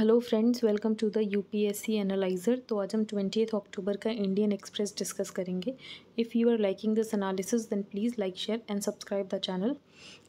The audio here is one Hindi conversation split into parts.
hello friends welcome to the UPSC analyser तो आज हम ट्वेंटी अक्टूबर का इंडियन एक्सप्रेस डिस्कस करेंगे if you are liking this analysis then please like share and subscribe the channel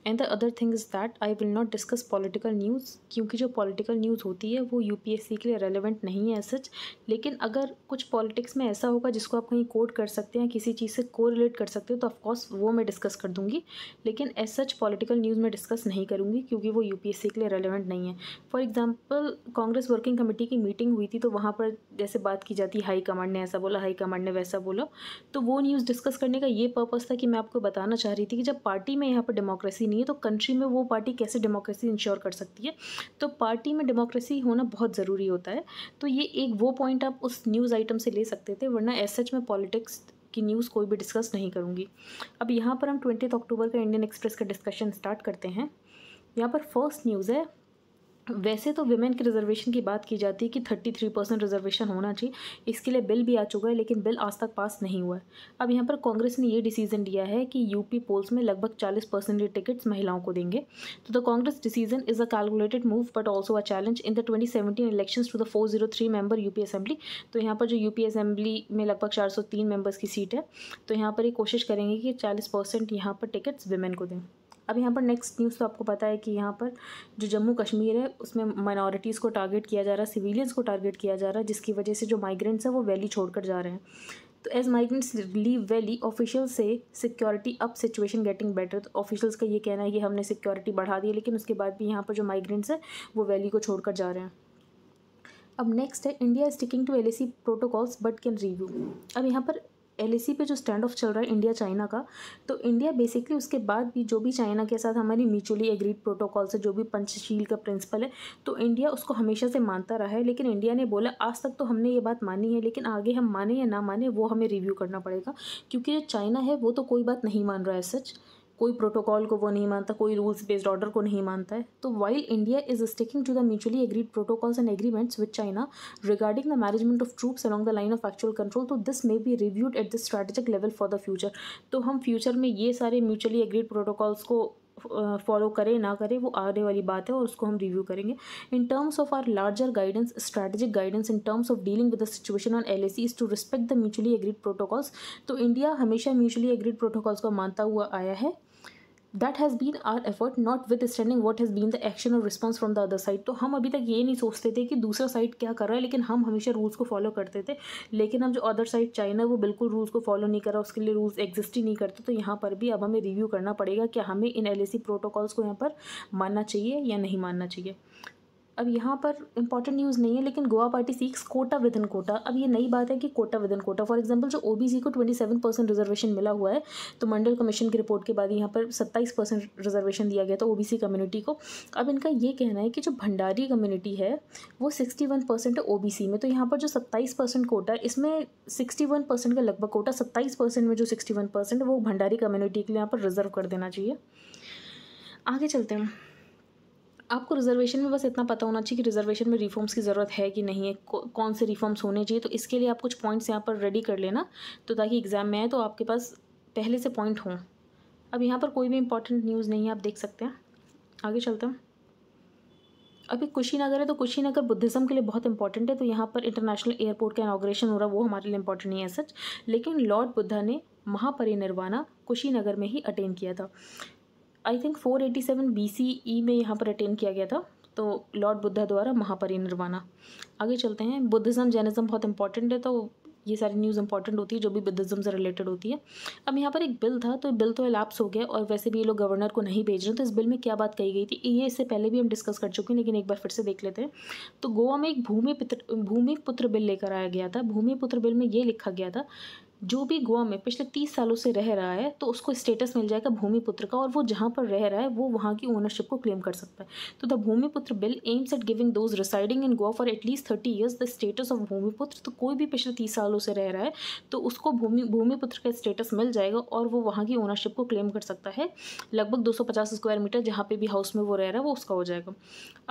and the other thing is that I will not discuss political news क्योंकि जो पॉलिटिकल न्यूज़ होती है वो यूपीएससी के लिए रेलिवेंट नहीं है सच लेकिन अगर कुछ पॉलिटिक्स में ऐसा होगा जिसको आप कहीं कोट कर सकते हैं किसी चीज़ से को रिलेट कर सकते हो तो ऑफकोर्स वो मैं डिस्कस कर दूँगी लेकिन एज सच पॉलिटिकल न्यूज़ मैं डिस्कस नहीं करूँगी क्योंकि वो यू पी एस सी के लिए रेलिवेंट नहीं है for example Congress working committee की मीटिंग हुई थी तो वहाँ पर जैसे बात की जाती हाई कमांड ने ऐसा बोला हाई कमांड ने वैसा बोला तो वो न्यूज़ डिस्कस करने का ये पर्पज़ था कि मैं आपको बताना चाह रही थी कि जब पार्टी में यहाँ पर डेमोक्रेसी डेमोक्रेसी नहीं है तो कंट्री में वो पार्टी कैसे डेमोक्रेसी इंश्योर कर सकती है तो पार्टी में डेमोक्रेसी होना बहुत ज़रूरी होता है तो ये एक वो पॉइंट आप उस न्यूज़ आइटम से ले सकते थे वरना एस सच में पॉलिटिक्स की न्यूज़ कोई भी डिस्कस नहीं करूँगी अब यहाँ पर हम ट्वेंटी अक्टूबर का इंडियन एक्सप्रेस का डिस्कशन स्टार्ट करते हैं यहाँ पर फर्स्ट न्यूज़ है वैसे तो वेमेन की रिजर्वेशन की बात की जाती है कि थर्टी थ्री परसेंट रिजर्वेशन होना चाहिए इसके लिए बिल भी आ चुका है लेकिन बिल आज तक पास नहीं हुआ है अब यहाँ पर कांग्रेस ने ये डिसीजन लिया है कि यूपी पोल्स में लगभग चालीस परसेंट टिकट्स महिलाओं को देंगे तो the Congress decision is a calculated move but also a challenge in the twenty seventeen election to the four zero three member UP assembly तो यहाँ पर जो यूपी असेंबली में लगभग चार सौ तीन मेंबर्स की सीट है तो यहाँ पर ये कोशिश करेंगे कि चालीस परसेंट यहाँ पर टिकट्स वेमेन को दें अब यहाँ पर नेक्स्ट न्यूज़ तो आपको पता है कि यहाँ पर जो जम्मू कश्मीर है उसमें माइनॉरिटीज़ को टारगेट किया जा रहा है सिविलियंस को टारगेट किया जा रहा है जिसकी वजह से जो माइग्रेंट्स हैं वो वैली छोड़कर जा रहे हैं तो as migrants leave valley official से security up situation getting better तो ऑफिशियल्स का ये कहना है कि हमने सिक्योरिटी बढ़ा दी लेकिन उसके बाद भी यहाँ पर जो माइग्रेंट्स हैं वो वैली को कर जा रहे हैं अब नेक्स्ट है India sticking to L protocols but can review अब यहाँ पर एल पे जो स्टैंड ऑफ चल रहा है इंडिया चाइना का तो इंडिया बेसिकली उसके बाद भी जो भी चाइना के साथ हमारी म्यूचुअली एग्रीड प्रोटोकॉल से जो भी पंचशील का प्रिंसिपल है तो इंडिया उसको हमेशा से मानता रहा है लेकिन इंडिया ने बोला आज तक तो हमने ये बात मानी है लेकिन आगे हम माने या ना माने वो हमें रिव्यू करना पड़ेगा क्योंकि जो चाइना है वो तो कोई बात नहीं मान रहा है सच कोई प्रोटोकॉल को वो नहीं मानता कोई रूल्स बेस्ड ऑर्डर को नहीं मानता है तो while India is sticking to the mutually agreed protocols and agreements with China regarding the management of troops along the line of actual control तो this may be reviewed at the strategic level for the future तो हम फ्यूचर में ये सारे म्यूचुअली एग्रीड प्रोटोकॉल्स को फॉलो करें ना करें वो आने वाली बात है और उसको हम रिव्यू करेंगे in terms of our larger guidance strategic guidance in terms of dealing with the situation on L is to respect the mutually agreed protocols तो इंडिया हमेशा म्यूचुअली एग्रीड प्रोटोकॉल्स को मानता हुआ आया है that has been our effort notwithstanding what has been the action और response from the other side तो हम अभी तक ये नहीं सोचते थे कि दूसरा साइड क्या कर रहा है लेकिन हम हमेशा रूल्स को फॉलो करते थे लेकिन हम जो अदर साइड चाइना वो बिल्कुल रूल्स को फॉलो नहीं कर रहा उसके लिए रूल्स एग्जिस्ट ही नहीं करते तो यहाँ पर भी अब हमें रिव्यू करना पड़ेगा कि हमें in L A C protocols को यहाँ पर मानना चाहिए या नहीं मानना चाहिए अब यहाँ पर इंपॉर्टेंट न्यूज़ नहीं है लेकिन Goa party seeks quota within quota अब ये नई बात है कि quota within quota for example जो ओबीसी को ट्वेंटी सेवन परसेंट रिजर्वेशन मिला हुआ है तो मंडल कमीशन की रिपोर्ट के बाद यहाँ पर सत्ताईस परसेंट रिजर्वेशन दिया गया था ओबीसी कम्युनिटी को अब इनका ये कहना है कि जो भंडारी कम्युनिटी है वो सिक्सटी वन परसेंट है ओ में तो यहाँ पर जो सत्ताईस परसेंट कोटा इसमें सिक्सटी वन परसेंट का लगभग कोटा सत्ताईस परसेंट में जो सिक्सटी वन परसेंट है वो भंडारी कम्युनिटी के लिए यहाँ पर रिजर्व कर देना चाहिए आगे चलते हैं आपको रिजर्वेशन में बस इतना पता होना चाहिए कि रिजर्वेशन में रिफॉर्म्स की ज़रूरत है कि नहीं है कौन से रिफॉर्म्स होने चाहिए तो इसके लिए आप कुछ पॉइंट्स यहाँ पर रेडी कर लेना तो ताकि एग्ज़ाम में आए तो आपके पास पहले से पॉइंट हों अब यहाँ पर कोई भी इंपॉर्टेंट न्यूज़ नहीं है आप देख सकते हैं आगे चलते हैं अभी कुशीनगर है तो कुशीनगर बुद्धिज़्म के लिए बहुत इंपॉर्टेंट है तो यहाँ पर इंटरनेशनल एयरपोर्ट का इनाग्रेशन हो रहा है वो हमारे लिए इंपॉर्टेंट नहीं है सच लेकिन लॉर्ड बुद्धा ने महापरिनिर्वाणा कुशीनगर में ही अटेंड किया था आई थिंक 487 ई में यहाँ पर अटेंड किया गया था तो लॉर्ड बुद्धा द्वारा महापरिनिर्वाणा आगे चलते हैं बुद्धिज़्म जैनिज़्म बहुत इंपॉर्टेंट है तो ये सारी न्यूज़ इंपॉर्टेंट होती है जो भी बुद्धिज़्म से रिलेटेड होती है अब यहाँ पर एक बिल था तो बिल तो एलाप्स हो गया और वैसे भी ये लोग गवर्नर को नहीं भेज रहे तो इस बिल में क्या बात कही गई थी ये इससे पहले भी हम डिस्कस कर चुके हैं लेकिन एक बार फिर से देख लेते हैं तो गोवा में एक भूमि पित्र भूमि पुत्र बिल लेकर आया गया था भूमि पुत्र बिल में ये लिखा गया था जो भी गोवा में पिछले तीस सालों से रह रहा है तो उसको स्टेटस मिल जाएगा भूमिपुत्र का और वो जहाँ पर रह रहा है वो वहाँ की ओनरशिप को क्लेम कर सकता है तो the Bhumiputra bill aims at giving those residing in Goa for at least thirty years the status of Bhumiputra तो कोई भी पिछले तीस सालों से रह रहा है तो उसको भूमि भूमिपुत्र का स्टेटस मिल जाएगा और वो वहाँ की ओनरशिप को क्लेम कर सकता है लगभग दो स्क्वायर मीटर जहाँ पर भी हाउस में वो रह रहा है वो उसका हो जाएगा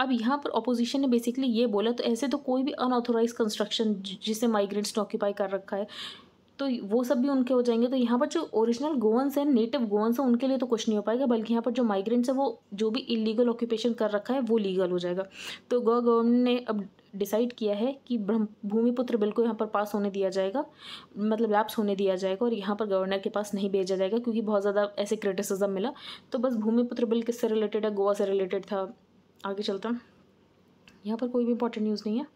अब यहाँ पर अपोजिशन ने बेसिकली ये बोला तो ऐसे तो कोई भी अनऑथोराइज कंस्ट्रक्शन जिसे माइग्रेंट्स ने ऑक्यूपाई कर रखा है तो वो सब भी उनके हो जाएंगे तो यहाँ पर जो ओरिजिनल गोवंस हैं नेटिव गोवंस हैं उनके लिए तो कुछ नहीं हो पाएगा बल्कि यहाँ पर जो माइग्रेंट्स हैं वो जो भी इलीगल ऑक्यूपेशन कर रखा है वो लीगल हो जाएगा तो गोवा गवर्नमेंट ने अब डिसाइड किया है कि भूमिपुत्र बिल को यहाँ पर पास होने दिया जाएगा मतलब लैप्स होने दिया जाएगा और यहाँ पर गवर्नर के पास नहीं भेजा जाएगा क्योंकि बहुत ज़्यादा ऐसे क्रिटिसिज्म मिला तो बस भूमिपुत्र बिल किससे रिलेटेड है गोवा से रिलेटेड था आगे चलता हूँ यहाँ पर कोई भी इंपॉर्टेंट न्यूज़ नहीं है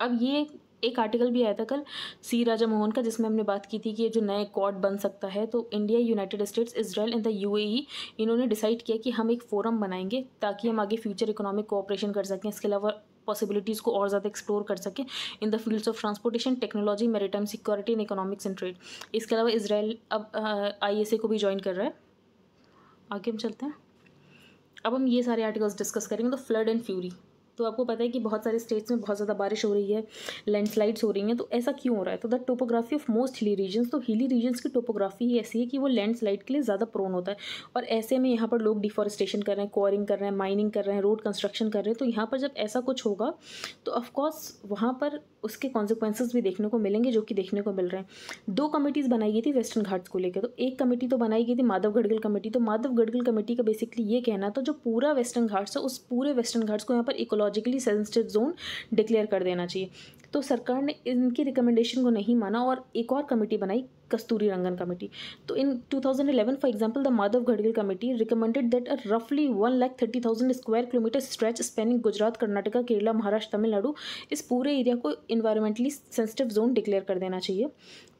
अब ये एक आर्टिकल भी आया था कल सी राजा मोहन का जिसमें हमने बात की थी कि ये जो नए कॉड बन सकता है तो India united states Israel and the U इन्होंने डिसाइड किया कि हम एक फोरम बनाएंगे ताकि हम आगे फ्यूचर इकोनॉमिक कोऑपरेशन कर सकें इसके अलावा पॉसिबिलिटीज़ को और ज़्यादा एक्सप्लोर कर सकें in the fields of transportation technology maritime security and economics and trade इसके अलावा इसराइल अब आई को भी ज्वाइन कर रहा है आगे हम चलते हैं अब हम ये सारे आर्टिकल्स डिस्कस करेंगे तो फ्लड एंड फ्यूरी तो आपको पता है कि बहुत सारे स्टेट्स में बहुत ज़्यादा बारिश हो रही है लैंडस्लाइड्स हो रही हैं तो ऐसा क्यों हो रहा है तो that topography of most hilly region तो हिली रीजन्स की टोपोग्राफी ही ऐसी है कि वो लैंडस्लाइड के लिए ज़्यादा प्रोन होता है और ऐसे में यहाँ पर लोग डिफॉरेस्टेशन कर रहे हैं कोरिंग कर रहे हैं माइनिंग कर रहे हैं रोड कंस्ट्रक्शन कर रहे हैं तो यहाँ पर जब ऐसा कुछ होगा तो ऑफकोर्स वहाँ पर उसके कॉन्सिक्वेंसेज भी देखने को मिलेंगे जो कि देखने को मिल रहे हैं दो कमेटीज़ बनाई गई थी वेस्टर्न घाट्स को लेकर तो एक कमेटी तो बनाई गई थी माधव गढ़गल कमेटी तो माधव गढ़गल कमेटी का बेसिकली ये कहना था जो पूरा वेस्टर्न घाट्स है उस पूरे वेस्टर्न घाट्स को यहाँ पर इकोलॉजिकली सेंसिटिव जोन डिक्लेयर कर देना चाहिए तो सरकार ने इनकी रिकमेंडेशन को नहीं माना और एक और कमेटी बनाई कस्तूरी रंगन कमेटी तो in 2011 for example the Madhav Gadgil committee recommended that a रफली one lakh thirty thousand square kilometre stretch spanning Gujarat Karnataka Kerala Maharashtra Tamil Nadu इस पूरे एरिया को इन्वायरमेंटली सेंसिटिव जोन डिक्लेयर कर देना चाहिए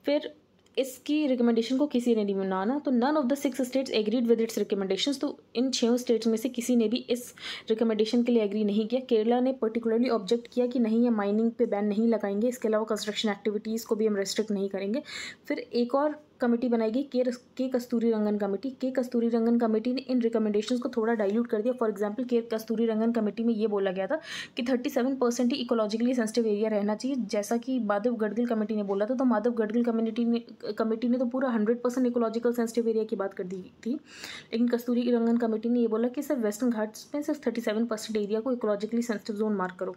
फिर इसकी रिकमेंडेशन को किसी ने नहीं माना तो none of the six states agreed with its recommendation तो इन छः स्टेट्स में से किसी ने भी इस रिकमेंडेशन के लिए एग्री नहीं किया केरला ने पर्टिकुलरली ऑब्जेक्ट किया कि नहीं ये माइनिंग पे बैन नहीं लगाएंगे इसके अलावा कंस्ट्रक्शन एक्टिविटीज़ को भी हम रेस्ट्रिक्ट नहीं करेंगे फिर एक और कमेटी बनाई गई के के कस्तूरी रंगन कमेटी के कस्तूरी रंगन कमेटी ने इन रिकमेंडेशन को थोड़ा डाइल्यूट कर दिया फॉर एग्जाम्पल के कस्तूरी रंगन कमेटी में ये बोला गया था कि थर्टी सेवन परसेंट ही इकोलॉजिकली सेंसिटिव एरिया रहना चाहिए जैसा कि माधव गडगिल कमेटी ने बोला था तो माधव गडगिल कम्युनिटी ने कमेटी ने तो पूरा hundred percent ecological sensitive area की बात कर दी थी लेकिन कस्तूरी रंगन कमेटी ने यह बोला कि सर वेस्टर्न घाट्स में सिर्फ थर्टी सेवन परसेंट एरिया को इकोलॉजिकली सेंसिटिव जोन मार्क करो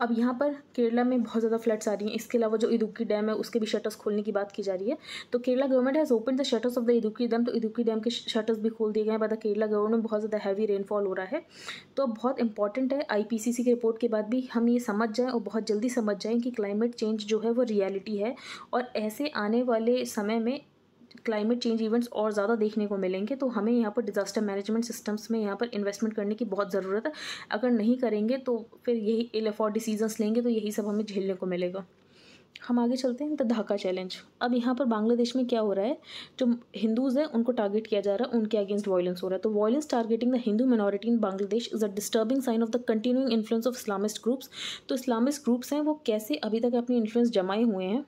अब यहाँ पर केरला में बहुत ज़्यादा फ्लड्स आ रही हैं इसके अलावा जो इदुक्की डैम है उसके भी शटर्स खोलने की बात की जा रही है तो Kerala government has open the shutters of the Idukki dam तो इदुक्की डैम के शटर्स भी खोल दिए गए हैं बता केरला गवर्नमेंट में बहुत ज़्यादा हैवी रेनफॉल हो रहा है तो अब बहुत इंपॉर्टेंट है आई की रिपोर्ट के बाद भी हम ये समझ जाएँ और बहुत जल्दी समझ जाएँ कि क्लाइमेट चेंज जो है वो रियलिटी है और ऐसे आने वाले समय में क्लाइमेट चेंज इवेंट्स और ज़्यादा देखने को मिलेंगे तो हमें यहाँ पर डिज़ास्टर मैनेजमेंट सिस्टम्स में यहाँ पर इन्वेस्टमेंट करने की बहुत ज़रूरत है अगर नहीं करेंगे तो फिर यही इल एफ और लेंगे तो यही सब हमें झेलने को मिलेगा हम आगे चलते हैं द ढाका चैलेंज अब यहाँ पर बांग्लादेश में क्या हो रहा है जो हिंदूज़ हैं उनको टारगेट किया जा रहा है उनके अगेंस्ट वायलेंस हो रहा है तो violence targeting the Hindu minority in Bangladesh is a disturbing sign of the continuing influence of Islamist groups तो इस्लामिस्ट ग्रुप्स हैं वो कैसे अभी तक अपनी इन्फ्लुएंस जमाए हुए हैं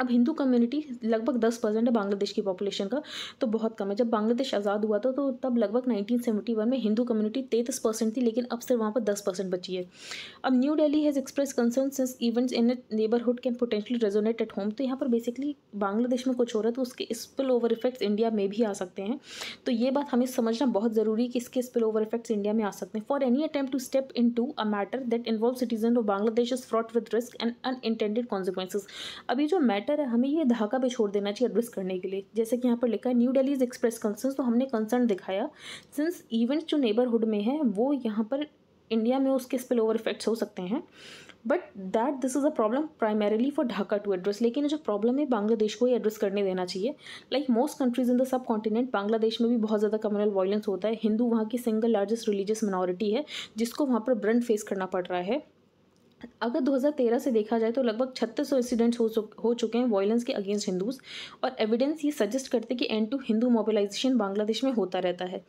अब हिंदू कम्युनिटी लगभग दस परसेंट है बांग्लादेश की पॉपुलेशन का तो बहुत कम है जब बांग्लादेश आज़ाद हुआ था तो तब लगभग 1971 में हिंदू कम्युनिटी तैंतीस परसेंट थी लेकिन अब सिर्फ वहाँ पर दस परसेंट बची है अब New Delhi has express concern since events in it neighbourhood can potentially resonate at home तो यहाँ पर बेसिकली बांग्लादेश में कुछ हो रहा है तो उसके स्पिल ओवर इफेक्ट्स इंडिया में भी आ सकते हैं तो ये बात हमें समझना बहुत ज़रूरी कि इसके स्पिल ओवर इफेक्ट्स इंडिया में आ सकते हैं for any attempt to step in to a matter that involve citizen of Bangladesh is fraught with risk and unintended consequences अभी जो मैटर मैटर है हमें ये धाका भी छोड़ देना चाहिए एड्रेस करने के लिए जैसे कि यहाँ पर लिखा है New Delhi is express concern तो हमने कंसर्न दिखाया सिंस इवेंट्स जो नेबरहुड में है वो यहाँ पर इंडिया में उसके स्पिल ओवर इफेक्ट्स हो सकते हैं but that this is a problem primarily for Dhaka to address लेकिन जो प्रॉब्लम है बांग्लादेश को ही एड्रेस करने देना चाहिए like most countries in the subcontinent Bangladesh में भी बहुत ज़्यादा कम्युनल वायलेंस होता है हिंदू वहाँ की सिंगल लार्जेस्ट रिलीजियस मिनॉरिटी है जिसको वहाँ पर ब्रंट फेस करना पड़ रहा है अगर 2013 से देखा जाए तो लगभग छत्तीस सौ इंसिडेंट्स हो, हो चुके हैं वॉयलेंस के अगेंस्ट हिंदूज और एविडेंस ये सजेस्ट करते कि and to Hindu mobilisation Bangladesh में होता रहता है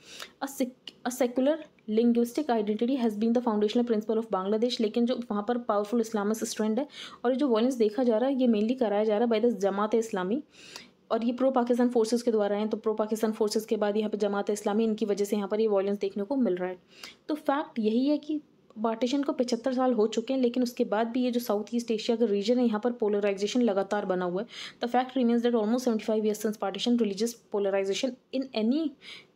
a secular linguistic identity has been the foundational principle of Bangladesh लेकिन जो वहाँ पर पावरफुल इस्लामिक स्ट्रेंड है और ये जो वॉयलेंस देखा जा रहा है ये मेनली कराया जा रहा है बाई द जमात इस्लामी और ये प्रो पाकिस्तान फोर्सेस के द्वारा हैं तो प्रो पाकिस्तान फोर्सेस के बाद यहाँ पर जमात इस्लामी इनकी वजह से यहाँ पर ये वॉयलेंस देखने को मिल रहा है तो फैक्ट यही है कि पार्टीशन को पचहत्तर साल हो चुके हैं लेकिन उसके बाद भी ये जो साउथ ईस्ट एशिया का रीजन है यहाँ पर पोलराइजेशन लगातार बना हुआ है the fact remains that almost seventy five year since partition religious polarisation in any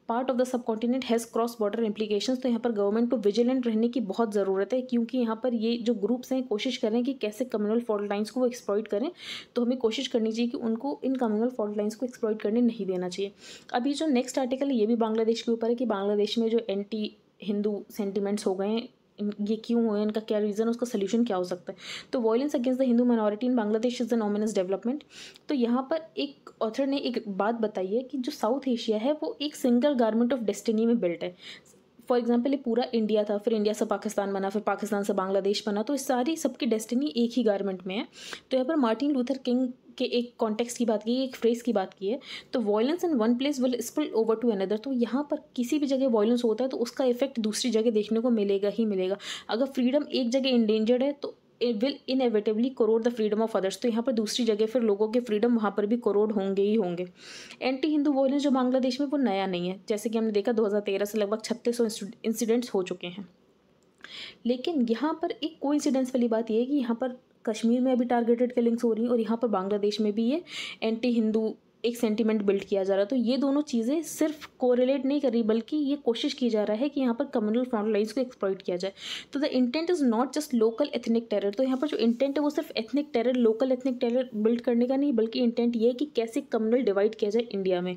part of the subcontinent has cross border implication तो यहाँ पर गवर्नमेंट को विजिलेंट रहने की बहुत ज़रूरत है क्योंकि यहाँ पर ये जो ग्रुप्स हैं कोशिश करें कि कैसे कम्युनल फॉल्ट लाइन्स को वो एक्सप्लॉइट करें तो हमें कोशिश करनी चाहिए कि उनको इन कम्युनल फॉल्ट लाइन्स को एक्सप्लॉइट करने नहीं देना चाहिए अभी जो नेक्स्ट आर्टिकल है ये भी बांग्लादेश के ऊपर है कि बांग्लादेश में जो एंटी हिंदू सेंटिमेंट्स हो गए हैं ये क्यों हुए इनका क्या रीज़न है उसका सोल्यूशन क्या हो सकता है तो violence against the Hindu minority in Bangladesh is the ominous development तो यहाँ पर एक ऑथर ने एक बात बताई है कि जो साउथ एशिया है वो एक सिंगल गारमेंट ऑफ डेस्टिनी में बिल्ट है फॉर एग्जाम्पल ये पूरा इंडिया था फिर इंडिया से पाकिस्तान बना फिर पाकिस्तान से बांग्लादेश बना तो इस सारी सबकी डेस्टिनी एक ही गारमेंट में है तो यहाँ पर मार्टिन लूथर किंग के एक कॉन्टेक्स की बात की एक फ्रेज की बात की है तो violence in one place will spill over to another तो यहाँ पर किसी भी जगह वॉयलेंस होता है तो उसका इफेक्ट दूसरी जगह देखने को मिलेगा ही मिलेगा अगर फ्रीडम एक जगह इंडेंजर्ड है तो it will inevitably corrode the freedom of others तो यहाँ पर दूसरी जगह फिर लोगों के फ्रीडम वहाँ पर भी करोड होंगे ही होंगे एंटी हिंदू वॉयलेंस जो बांग्लादेश में वो नया नहीं है जैसे कि हमने देखा 2013 से लगभग छत्तीस इंसिडेंट्स हो चुके हैं लेकिन यहाँ पर एक कोइंसिडेंस वाली बात यह है कि यहाँ पर कश्मीर में अभी टारगेटेड किलिंग्स हो रही हैं और यहाँ पर बांग्लादेश में भी ये एंटी हिंदू एक सेंटिमेंट बिल्ड किया जा रहा है तो ये दोनों चीज़ें सिर्फ कोरिलेट नहीं कर रही बल्कि ये कोशिश की जा रहा है कि यहाँ पर कम्युनल फ्रंट लाइन्स को एक्सप्लॉइट किया जाए तो the intent is not just local ethnic terror तो यहाँ पर जो इंटेंट है वो सिर्फ ethnic terror local ethnic terror build करने का नहीं बल्कि इंटेंट ये है कि कैसे कम्युनल डिवाइड किया जाए इंडिया में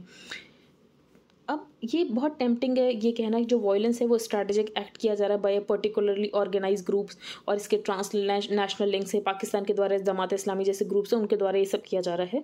अब ये बहुत टेम्पटिंग है ये कहना कि जो वायलेंस है वो स्ट्रेटेजिक एक्ट किया जा रहा है बाई पर्टिकुलरली ऑर्गेनाइज ग्रुप्स और इसके ट्रांस नेशनल लिंक्स है पाकिस्तान के द्वारा जमात इस्लामी जैसे ग्रुप्स हैं उनके द्वारा ये सब किया जा रहा है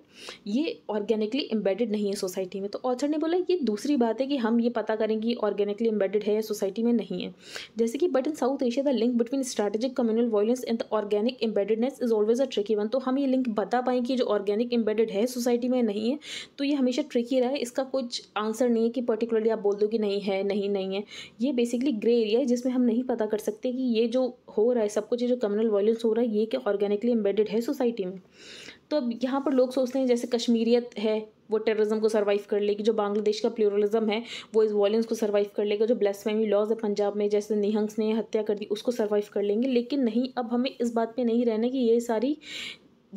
ये ऑर्गेनिकली एम्बेडेड नहीं है सोसाइटी में तो ऑथर ने बोला ये दूसरी बात है कि हम ये पता करें कि ऑर्गेनिकली एम्बेडेड है या सोसाइटी में नहीं है जैसे कि but in South Asia the link between strategic communal violence and the organic embeddedness is always a tricky one तो हम ये लिंक बता पाएँ कि जो ऑर्गेनिक एम्बेडेड है सोसाइटी में नहीं है तो ये हमेशा ट्रिकी रहा है इसका कुछ आंसर नहीं है कि पर्टिकुलर पर्टिकुलरली आप बोल दो कि नहीं है नहीं नहीं है ये बेसिकली ग्रे एरिया है जिसमें हम नहीं पता कर सकते कि ये जो हो रहा है सब कुछ ये जो कम्युनल वायलेंस हो रहा है ये क्या ऑर्गेनिकली एम्बेडेड है सोसाइटी में तो अब यहाँ पर लोग सोचते हैं जैसे कश्मीरियत है वो टेररिज्म को सर्वाइव कर लेगी जो बांग्लादेश का प्लोरलिज्म है वो इस वॉयलेंस को सर्वाइव कर लेगा जो फैमिली लॉज है पंजाब में जैसे निहंग्स ने हत्या कर दी उसको सर्वाइव कर लेंगे लेकिन नहीं अब हमें इस बात पे नहीं रहना कि ये सारी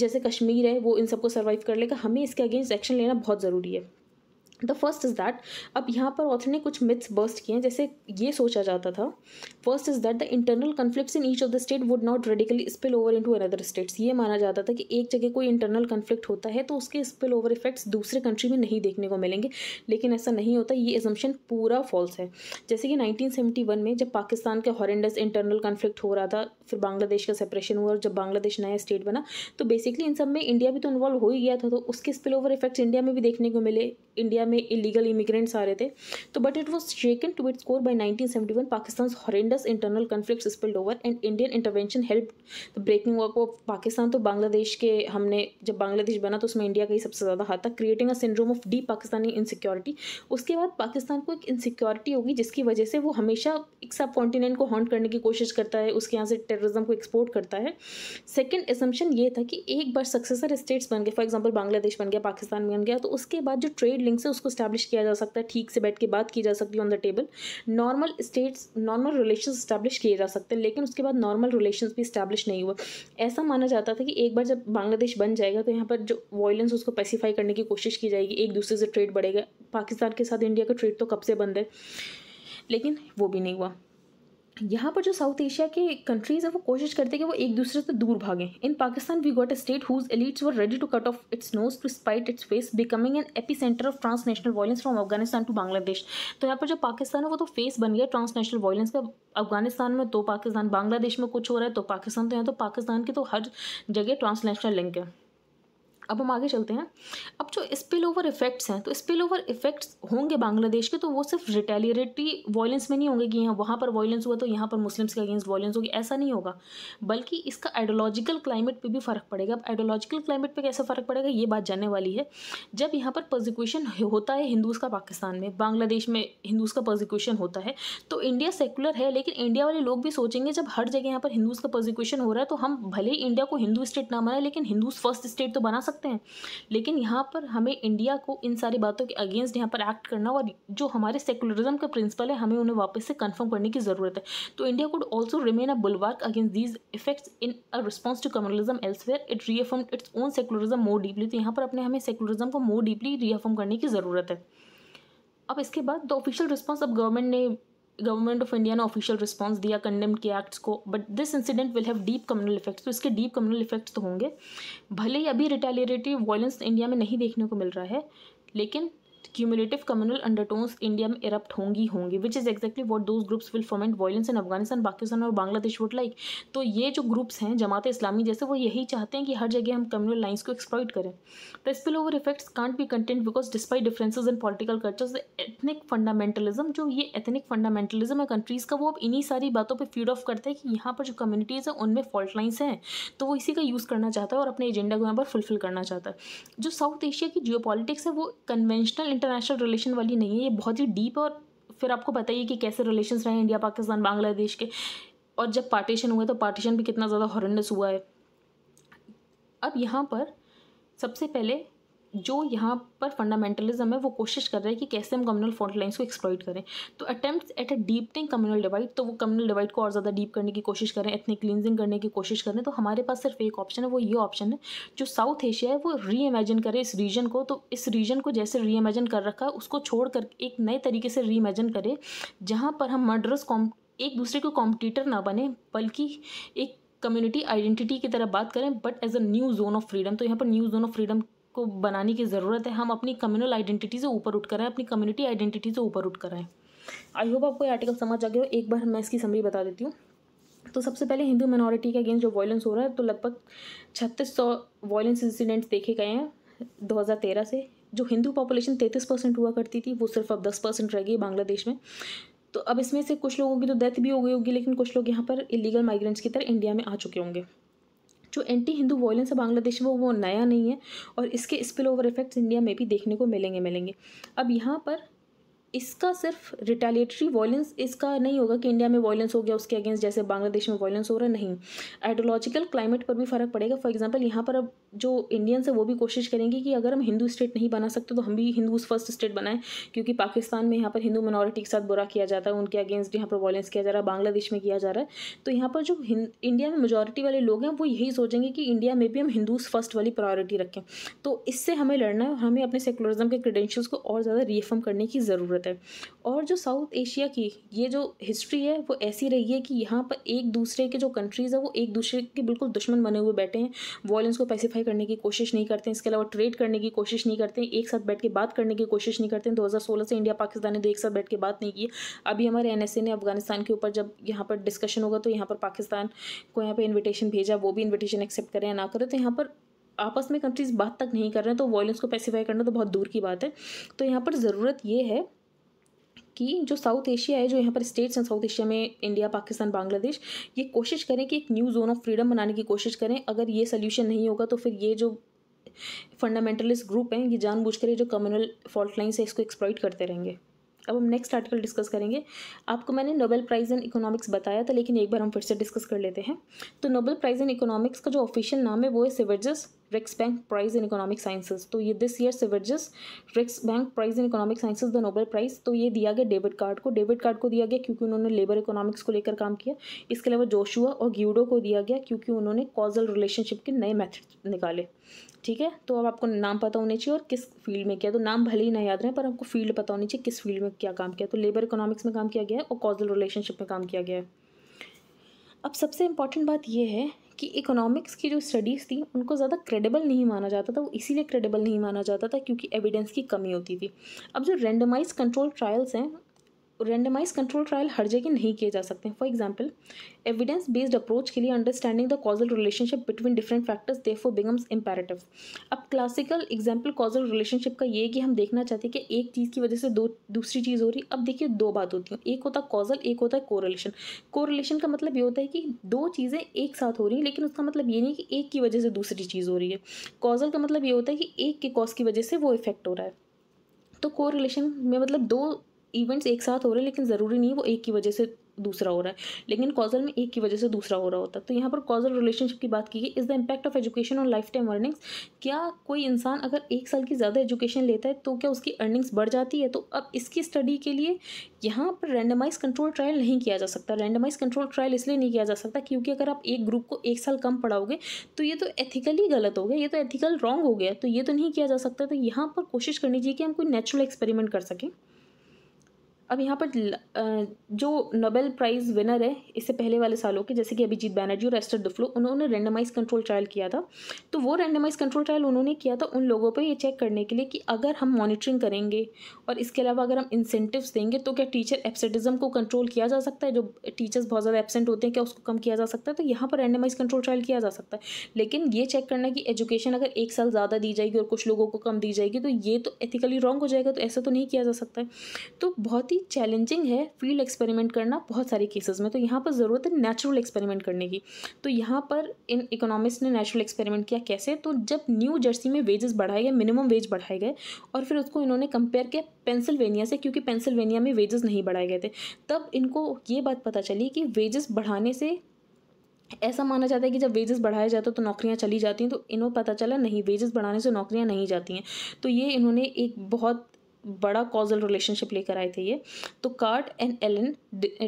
जैसे कश्मीर है वो इन सबको सर्वाइव कर लेगा हमें इसके अगेंस्ट एक्शन लेना बहुत ज़रूरी है द फर्स्ट इज़ दैट अब यहाँ पर ऑथर ने कुछ मिथ्स बर्स्ट किए हैं जैसे ये सोचा जाता था first is that the internal conflict in each of the state would not radically spill over to another states ये माना जाता था कि एक जगह कोई इंटरनल कन्फ्लिक्ट होता है तो उसके स्पिल ओवर इफेक्ट्स दूसरे कंट्री में नहीं देखने को मिलेंगे लेकिन ऐसा नहीं होता ये एजम्पन पूरा फॉल्स है जैसे कि नाइनटीन सेवेंटी वन में जब पाकिस्तान का हॉरेंडस इंटरनल कन्फ्लिक्ट हो रहा था फिर बांग्लादेश का सेपरेशन हुआ और जब बांग्लादेश नया स्टेट बना तो बेसिकली इन सब में इंडिया भी तो इन्वॉल्व हो ही गया था तो उसके स्पिल ओवर इफेक्ट्स इंडिया में भी देखने को मिले इंडिया में इलीगल इमिग्रेंट्स आ रहे थे तो but it was shaken to its core by nineteen seventy one Pakistan horrendous internal conflict spilled over and Indian intervention help the breaking work of Pakistan तो बांग्लादेश के हमने जब बांग्लादेश बना तो उसमें इंडिया का ही सबसे ज़्यादा हाथ था creating a syndrome of the Pakistani insecurity उसके बाद पाकिस्तान को एक इनसिक्योरिटी होगी जिसकी वजह से वो हमेशा एक सब कॉन्टिनेंट को हॉन्ट करने की कोशिश करता है उसके यहाँ से टेररिज्म को एक्सपोर्ट करता है सेकेंड एजम्पन ये था कि एक बार सक्सेसर स्टेट्स बन गए फॉर एग्जाम्पल बांग्लादेश बन गया पाकिस्तान बन गया तो उसके बाद जो ट्रेड लिंक्स है उसको स्टैब्लिश किया जा सकता है ठीक से बैठ के बात की जा सकती है on the table normal states normal relation establish किए जा सकते हैं लेकिन उसके बाद नॉर्मल रिलेशन भी स्टैब्लिश नहीं हुआ ऐसा माना जाता था कि एक बार जब बांग्लादेश बन जाएगा तो यहाँ पर जो वॉयलेंस उसको पेसीफाई करने की कोशिश की जाएगी एक दूसरे से ट्रेड बढ़ेगा पाकिस्तान के साथ इंडिया का ट्रेड तो कब से बंद है लेकिन वो भी नहीं हुआ यहाँ पर जो साउथ एशिया के कंट्रीज़ हैं वो कोशिश करते हैं कि वो एक दूसरे से दूर भागें in Pakistan we got a state whose elites were ready to cut off its nose to spite its face becoming an epicentre of transnational violence from Afghanistan to Bangladesh तो यहाँ पर जो पाकिस्तान है वो तो फेस बन गया ट्रांसनेशनल वायलेंस का अफगानिस्तान में तो पाकिस्तान बांग्लादेश में कुछ हो रहा है तो पाकिस्तान तो यहाँ तो पाकिस्तान की तो हर जगह ट्रांसनेशनल लिंक है अब हम आगे चलते हैं अब जो स्पिल ओवर इफेक्ट्स हैं तो स्पिल ओवर इफेक्ट्स होंगे बांग्लादेश के तो वो सिर्फ रिटेलिएटरी वॉयलेंस में नहीं होंगे कि यहाँ वहाँ पर वॉयलेंस हुआ तो यहाँ पर मुस्लिम्स के अगेंस्ट वॉयलेंस होगी ऐसा नहीं होगा बल्कि इसका आइडियोलॉजिकल क्लाइमेट पर भी फ़र्क पड़ेगा अब आइडियोलॉजिकल क्लाइमेट पर कैसे फ़र्क पड़ेगा ये बात जानने वाली है जब यहाँ पर प्रोजिक्यूशन होता है हिंदूज़ का पाकिस्तान में बांग्लादेश में हिंदूज़ का प्रोजिक्यूशन होता है तो इंडिया सेकुलर है लेकिन इंडिया वाले लोग भी सोचेंगे जब हर जगह यहाँ पर हिंदूज़ का प्रोजिक्यूशन हो रहा है तो हम भले ही इंडिया को हिंदू स्टेट ना बनाए लेकिन हिंदूज़ फर्स्ट स्टेट तो बना सकते सकते हैं लेकिन यहाँ पर हमें इंडिया को इन सारी बातों के अगेंस्ट यहाँ पर एक्ट करना और जो हमारे सेकुलरिज्म का प्रिंसिपल है हमें उन्हें वापस से कन्फर्म करने की ज़रूरत है तो India could also remain a bulwark against these effects in a response to communalism elsewhere it reaffirm its own secularism more deeply तो यहाँ पर अपने हमें सेकुलरिज्म को मोर डीपली रीअफर्म करने की ज़रूरत है अब इसके बाद द ऑफिशियल रिस्पॉन्स अब गवर्नमेंट ने गवर्नमेंट ऑफ इंडिया ने ऑफिशियल रिस्पांस दिया कंडेम के एक्ट्स को but this incident will have deep communal effects तो इसके डीप कम्युनल इफेक्ट्स तो होंगे भले ही अभी रिटेलिएटिव वायलेंस इंडिया में नहीं देखने को मिल रहा है लेकिन क्यूमुलेटिव कम्युनल अंडरटोन्स इंडिया में इरप्ट होंगी होंगी which is exactly what those groups will foment violence in Afghanistan Pakistan और बांग्लादेश वुड लाइक तो ये जो ग्रुप्स हैं जमात इस्लामी जैसे वो यही चाहते हैं कि हर जगह हम कम्युनल लाइन्स को एक्सप्लॉइट करें the spill over effects can't be content because despite differences in political cultures ethnic fundamentalism जो ये एथनिक फंडामेंटलिज्म है कंट्रीज़ का वो अब इन्हीं सारी बातों पर फीड ऑफ करते हैं कि यहाँ पर जो कम्युनिटीज़ हैं उनमें फॉल्ट लाइन्स हैं तो वो इसी का यूज़ करना चाहता है और अपने एजेंडा को यहाँ पर फुलफिल करना चाहता है जो साउथ एशिया की जियो है वो कन्वेंशनल इंटरनेशनल रिलेशन वाली नहीं है ये बहुत ही डीप और फिर आपको पता ही है कि कैसे रिलेशन रहे इंडिया पाकिस्तान बांग्लादेश के और जब पार्टीशन हुआ तो पार्टीशन भी कितना ज़्यादा हॉरेंडस हुआ है अब यहाँ पर सबसे पहले जो यहाँ पर फंडामेंटलिज्म है वो कोशिश कर रहा है कि कैसे हम कम्युनल फॉल्ट लाइन्स को एक्सप्लॉइट करें तो attempt at a deepening communal divide तो वो कम्युनल डिवाइड को और ज़्यादा डीप करने की कोशिश करें इतनी क्लिनजिंग करने की कोशिश करें तो हमारे पास सिर्फ एक ऑप्शन है वो ये ऑप्शन है जो साउथ एशिया है वो री इमेजिन करे इस रीजन को तो इस रीजन को जैसे री इमेजिन कर रखा है उसको छोड़ कर एक नए तरीके से री इमेजिन करे जहाँ पर हम मर्डरस कॉम एक दूसरे को कॉम्पिटिटर ना बने बल्कि एक कम्युनिटी आइडेंटिटी की तरह बात करें but as a new zone of freedom तो यहाँ पर न्यू जोन ऑफ फ्रीडम को बनाने की ज़रूरत है हम अपनी कम्युनल आइडेंटिटी से ऊपर उठ कर रहे हैं अपनी कम्युनिटी आइडेंटिटी से ऊपर उठ कर रहे हैं आई होप आपको ये आर्टिकल समझ आ गया हो एक बार मैं इसकी समरी बता देती हूँ तो सबसे पहले हिंदू माइनॉरिटी के अगेंस्ट जो वॉयलेंस हो रहा है तो लगभग छत्तीस सौ वॉयलेंस इंसिडेंट्स देखे गए हैं 2013 से जो हिंदू पॉपुलेशन तैंतीस परसेंट हुआ करती थी वो सिर्फ अब दस परसेंट रह गई बांग्लादेश में तो अब इसमें से कुछ लोगों की तो डेथ भी हो गई होगी लेकिन कुछ लोग यहाँ पर इलीगल माइग्रेंट्स की तरह इंडिया में आ चुके होंगे जो एंटी हिंदू वॉयलेंस है बांग्लादेश में वो, वो नया नहीं है और इसके स्पिल ओवर इफेक्ट्स इंडिया में भी देखने को मिलेंगे मिलेंगे अब यहाँ पर इसका सिर्फ रिटेलिएटरी वॉयलेंस इसका नहीं होगा कि इंडिया में वॉयलेंस हो गया उसके अगेंस्ट जैसे बांग्लादेश में वॉयलेंस हो रहा नहीं आइडियोलॉजिकल क्लाइमेट पर भी फर्क पड़ेगा फॉर एग्जांपल यहाँ पर अब जो इंडियंस हैं वो भी कोशिश करेंगे कि अगर हम हिंदू स्टेट नहीं बना सकते तो हम भी हिंदूज़ फर्स्ट स्टेट बनाएं क्योंकि पाकिस्तान में यहाँ पर हिंदू मिनॉरिटी के साथ बुरा किया जाता है उनके अगेंस्ट यहाँ पर वॉलेंस किया जा रहा है बांग्लादेश में किया जा रहा है तो यहाँ पर जो इंडिया में मेजोरिटी वाले लोग हैं वो यही सोचेंगे कि इंडिया में भी हम हिंदूज़ फर्स्ट वाली प्रायोरिटी रखें तो इससे हमें लड़ना है हमें अपने सेकुलरिज्म के क्रीडेंशियल्स को और ज़्यादा रीफर्म करने की ज़रूरत है और जो साउथ एशिया की ये जो हिस्ट्री है वो ऐसी रही है कि यहाँ पर एक दूसरे के जो कंट्रीज़ है वो एक दूसरे के बिल्कुल दुश्मन बने हुए बैठे हैं वॉयेंस को पैसिफाई इकट्ठे करने की कोशिश नहीं करते हैं इसके अलावा ट्रेड करने की कोशिश नहीं करते हैं एक साथ बैठ के बात करने की कोशिश नहीं करते हैं सोलह से इंडिया पाकिस्तान ने तो एक साथ बैठ के बात नहीं की अभी हमारे एन ने अफगानिस्तान के ऊपर जब यहाँ पर डिस्कशन होगा तो यहाँ पर पाकिस्तान को यहाँ पर इन्विटेशन भेजा वो भी इन्विटेशन एक्सेप्ट करें या ना करें तो यहाँ पर आपस में कंट्रीज़ बात तक नहीं कर रहे हैं तो वॉयलेंस को पैसिफाई करना तो बहुत दूर की बात है तो यहाँ पर ज़रूरत ये है कि जो साउथ एशिया है जो यहाँ पर स्टेट्स हैं साउथ एशिया में इंडिया पाकिस्तान बांग्लादेश ये कोशिश करें कि एक न्यू जोन ऑफ फ्रीडम बनाने की कोशिश करें अगर ये सोल्यूशन नहीं होगा तो फिर ये जो फंडामेंटलिस्ट ग्रुप हैं ये जानबूझकर ये जो कम्युनल फॉल्ट लाइन्स है इसको एक्सप्लॉइट करते रहेंगे अब हम नेक्स्ट आर्टिकल डिस्कस करेंगे आपको मैंने नोबेल प्राइज़ इन इकोनॉमिक्स बताया था लेकिन एक बार हम फिर से डिस्कस कर लेते हैं तो नोबेल प्राइज़ इन इकोनॉमिक्स का जो ऑफिशियल नाम है वो है Sveriges Riksbank prize in economic sciences तो ये this year Sveriges Riksbank prize in economic sciences the Nobel prize तो ये दिया गया डेविड कार्ड को डेविड कार्ड को दिया गया क्योंकि उन्होंने लेबर इकोनॉमिक्स को लेकर काम किया इसके अलावा जोशुआ और ग्यूडो को दिया गया क्योंकि उन्होंने कॉजल रिलेशनशिप के नए मैथड निकाले ठीक है तो अब आपको नाम पता होने चाहिए और किस फील्ड में किया तो नाम भले ही ना याद रहे पर आपको फील्ड पता होनी चाहिए किस फील्ड में क्या काम किया तो लेबर इकोनॉमिक्स में काम किया गया है और कॉजल रिलेशनशिप में काम किया गया है अब सबसे इम्पॉर्टेंट बात यह है कि इकोनॉमिक्स की जो स्टडीज़ थी उनको ज़्यादा क्रेडिबल नहीं माना जाता था वो इसीलिए क्रेडिबल नहीं माना जाता था क्योंकि एविडेंस की कमी होती थी अब जो रेंडमाइज कंट्रोल ट्रायल्स हैं रेंडमाइज कंट्रोल ट्रायल हर जगह नहीं किए जा सकते हैं for example evidence based approach के लिए understanding the causal relationship between different factors therefore becomes imperative अब क्लासिकल एग्जाम्पल कॉजल रिलेशनशिप का ये कि हम देखना चाहते हैं कि एक चीज़ की वजह से दो दूसरी चीज़ हो रही अब देखिए दो बात होती है एक होता है कॉजल एक होता है कोरिलेशन कोरिलेशन का मतलब ये होता है कि दो चीज़ें एक साथ हो रही हैं लेकिन उसका मतलब ये नहीं कि एक की वजह से दूसरी चीज़ हो रही है कॉजल का मतलब ये होता है कि एक के कॉज की वजह से वो इफेक्ट हो रहा है तो कोरिलेशन में मतलब दो इवेंट्स एक साथ हो रहे हैं लेकिन ज़रूरी नहीं वो एक की वजह से दूसरा हो रहा है लेकिन कॉजल में एक की वजह से दूसरा हो रहा होता है तो यहाँ पर कॉजल रिलेशनशिप की बात की गई is the impact of education और लाइफ टाइम अर्निंग्स क्या कोई इंसान अगर एक साल की ज़्यादा एजुकेशन लेता है तो क्या उसकी अर्निंग्स बढ़ जाती है तो अब इसकी स्टडी के लिए यहाँ पर रैंडमाइज कंट्रोल ट्रायल नहीं किया जा सकता रैंडमाइज कंट्रोल ट्रायल इसलिए नहीं किया जा सकता क्योंकि अगर आप एक ग्रुप को एक साल कम पढ़ाओगे तो ये तो एथिकली गलत हो गया ये तो एथिकल रॉन्ग हो गया तो ये तो नहीं किया जा सकता तो यहाँ पर कोशिश करनी चाहिए कि हम कोई नेचुरल एक्सपेरिमेंट कर सकें अब यहाँ पर जो नोबेल प्राइज़ विनर है इससे पहले वाले सालों के जैसे कि अभिजीत बैनर्जी और एस्टर डुफ्लो उन्होंने रेंडमाइज कंट्रोल ट्रायल किया था तो वो रेंडमाइज कंट्रोल ट्रायल उन्होंने किया था उन लोगों पर ये चेक करने के लिए कि अगर हम मॉनिटरिंग करेंगे और इसके अलावा अगर हम इंसेंटिवस देंगे तो क्या टीचर एब्सेटिज़म को कंट्रोल किया जा सकता है जो टीचर्स बहुत ज़्यादा एबसेंट होते हैं क्या उसको कम किया जा सकता है तो यहाँ पर रेंडमाइज कंट्रोल ट्रायल किया जा सकता है लेकिन ये चेक करना कि एजुकेशन अगर एक साल ज़्यादा दी जाएगी और कुछ लोगों को कम दी जाएगी तो ये तो एथिकली रॉन्ग हो जाएगा तो ऐसा तो नहीं किया जा सकता है तो बहुत ही चैलेंजिंग है फील्ड एक्सपेरिमेंट करना बहुत सारे केसेस में तो यहाँ पर ज़रूरत है नेचुरल एक्सपेरिमेंट करने की तो यहाँ पर इन इकोनॉमिक्स ने नेचुरल एक्सपेरिमेंट किया कैसे तो जब न्यू जर्सी में वेजेस बढ़ाए गए मिनिमम वेज बढ़ाए गए और फिर उसको इन्होंने कंपेयर किया पेंसिल्वेनिया से क्योंकि पेंसिल्वेनिया में वेजेस नहीं बढ़ाए गए थे तब इनको ये बात पता चली कि वेजेस बढ़ाने से ऐसा माना जाता है कि जब वेजेस बढ़ाए जाते हैं तो नौकरियां चली जाती हैं तो इन्हों पता चला नहीं वेजेस बढ़ाने से नौकरियां नहीं जाती हैं तो ये इन्होंने एक बहुत बड़ा कॉजल रिलेशनशिप लेकर आए थे ये तो Card and Alan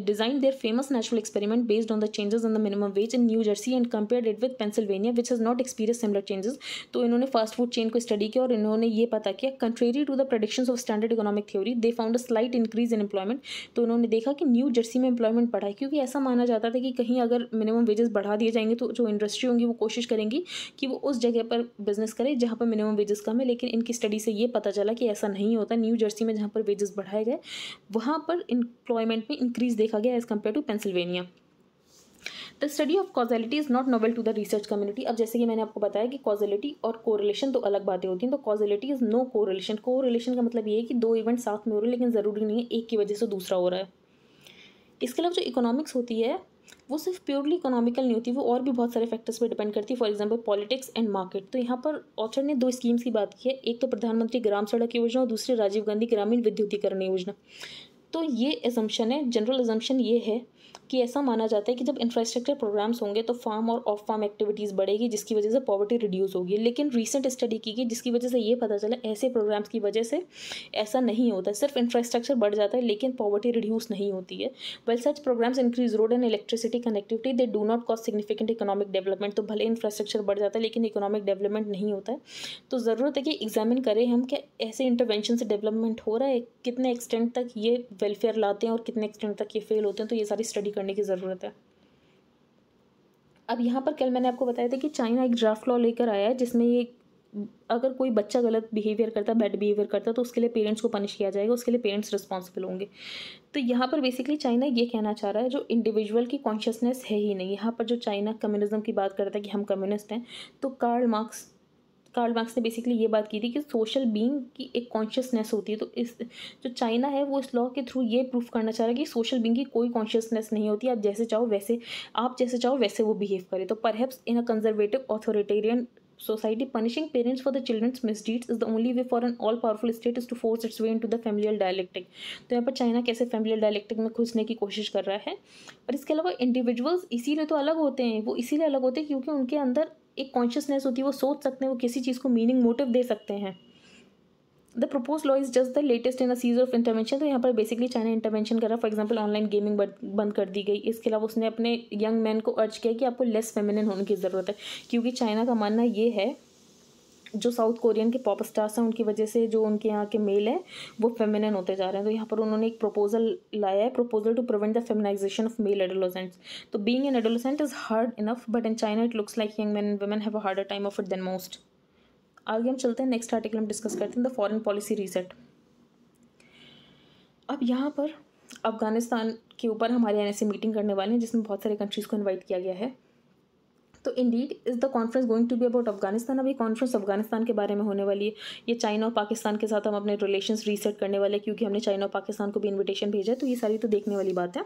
design their famous natural experiment based on the changes in the minimum wage in New Jersey and compared it with Pennsylvania which has not experience similar changes तो इन्होंने फास्ट फूड चेन को स्टडी किया और इन्होंने ये पता किया contrary to the prediction of standard economic theory they found a slight increase in employment तो उन्होंने देखा कि न्यू जर्सी में एम्प्लॉयमेंट बढ़ा है क्योंकि ऐसा माना जाता था कि कहीं अगर मिनिमम वेजेस बढ़ा दिए जाएंगे तो जो इंडस्ट्री होंगी वो कोशिश करेंगी कि वो उस जगह पर बिजनेस करें जहाँ पर मिनिमम वेजेस कम है लेकिन इनकी स्टडी से ये पता चला कि ऐसा नहीं होता न्यू जर्सी में जहाँ पर वेजेस बढ़ाए गए वहाँ पर इंप्लॉयमेंट में इंक्रीज देखा गया as compare to Pennsylvania the study of causality is not novel to the research community अब जैसे कि मैंने आपको बताया कि कॉजलिटी और कोरिलेशन तो अलग बातें होती हैं तो causality is no correlation correlation का मतलब ये है कि दो इवेंट साथ में हो रहे हैं लेकिन ज़रूरी नहीं है एक की वजह से दूसरा हो रहा है इसके अलावा जो इकोनॉमिक्स होती है वो सिर्फ प्योरली इकोनॉमिकल नहीं होती वो और भी बहुत सारे फैक्टर्स पर डिपेंड करती है for example politics and market तो यहाँ पर ऑथर ने दो स्कीम्स की बात की है एक तो प्रधानमंत्री ग्राम सड़क योजना और दूसरी राजीव गांधी ग्रामीण विद्युतीकरण योजना तो ये एजम्पन है जनरल एजम्पन ये है कि ऐसा माना जाता है कि जब इंफ्रास्ट्रक्चर प्रोग्राम्स होंगे तो फार्म और ऑफ फार्म एक्टिविटीज़ बढ़ेगी जिसकी वजह से पॉवर्टी रिड्यूस होगी लेकिन रिसेंट स्टडी की गई जिसकी वजह से ये पता चला ऐसे प्रोग्राम्स की वजह से ऐसा नहीं होता सिर्फ इंफ्रास्ट्रक्चर बढ़ जाता है लेकिन पॉवर्टी रिड्यूस नहीं होती है well such programmes increase road and electricity connectivity they do not cause significant economic development तो भले इंफ्रास्ट्रक्चर बढ़ जाता है लेकिन इकोनॉमिक डेवलपमेंट नहीं होता है तो ज़रूरत है कि एग्जामिन करें हम कि ऐसे इंटरवेंशन से डेवलपमेंट हो रहा है कितने एक्सटेंट तक ये वेलफेयर लाते हैं और कितने एक्सटेंट तक ये फेल होते हैं तो ये सारी स्टडी स्टडी करने की ज़रूरत है अब यहाँ पर कल मैंने आपको बताया था कि चाइना एक ड्राफ्ट लॉ लेकर आया है जिसमें ये अगर कोई बच्चा गलत बिहेवियर करता है बैड बिहेवियर करता है तो उसके लिए पेरेंट्स को पनिश किया जाएगा उसके लिए पेरेंट्स रिस्पॉन्सिबल होंगे तो यहाँ पर बेसिकली चाइना ये कहना चाह रहा है जो इंडिविजुअल की कॉन्शियसनेस है ही नहीं यहाँ पर जो चाइना कम्युनिज्म की बात करता है कि हम कम्युनिस्ट हैं तो कार्ल मार्क्स कार्ल मार्क्स ने बेसिकली ये बात की थी कि सोशल बींग की एक कॉन्शियसनेस होती है तो इस जो चाइना है वो इस लॉ के थ्रू ये प्रूफ करना चाह रहा है कि सोशल बींग की कोई कॉन्शियसनेस नहीं होती आप जैसे चाहो वैसे आप जैसे चाहो वैसे वो बिहेव करे तो perhaps in a conservative authoritarian society punishing parents for the children's is the only way for an all powerful state is to force its way in to the familial dialectic तो यहाँ पर चाइना कैसे फैमिलियल डायलेक्टिक में घुसने की कोशिश कर रहा है और इसके अलावा इंडिविजुअल्स इसीलिए तो अलग होते हैं वो इसीलिए अलग होते हैं क्योंकि उनके अंदर एक कॉन्शियसनेस होती है वो सोच सकते हैं वो किसी चीज़ को मीनिंग मोटिव दे सकते हैं the propose law is just the latest in the सीज ऑफ इंटरवेंशन तो यहाँ पर बेसिकली चाइना इंटरवेंशन कर रहा फॉर एग्जाम्पल ऑनलाइन गेमिंग बंद कर दी गई इसके अलावा उसने अपने यंग मैन को अर्ज किया कि आपको लेस फेमिनिन होने की ज़रूरत है क्योंकि चाइना का मानना ये है जो साउथ कोरियन के पॉप स्टार्स हैं उनकी वजह से जो उनके यहाँ के मेल हैं वो फेमिनिन होते जा रहे हैं तो यहाँ पर उन्होंने एक प्रपोजल लाया है proposal to prevent the feminization of male adolescents तो being an adolescent is hard enough but in China it looks like young man and women have a harder time of it than most आगे हम चलते हैं नेक्स्ट आर्टिकल हम डिस्कस करते हैं द फॉरन पॉलिसी रीसेट अब यहाँ पर अफ़गानिस्तान के ऊपर हमारे एन मीटिंग करने वाले हैं जिसमें बहुत सारे कंट्रीज़ को इन्वाइट किया गया है तो indeed is the conference going to be about Afghanistan अब ये कॉन्फ्रेंस अफगानिस्तान के बारे में होने वाली है ये चाइना और पाकिस्तान के साथ हम अपने रिलेशन रीसेट करने वाले हैं क्योंकि हमने चाइना और पाकिस्तान को भी इन्विटेशन भेजा है तो ये सारी तो देखने वाली बात है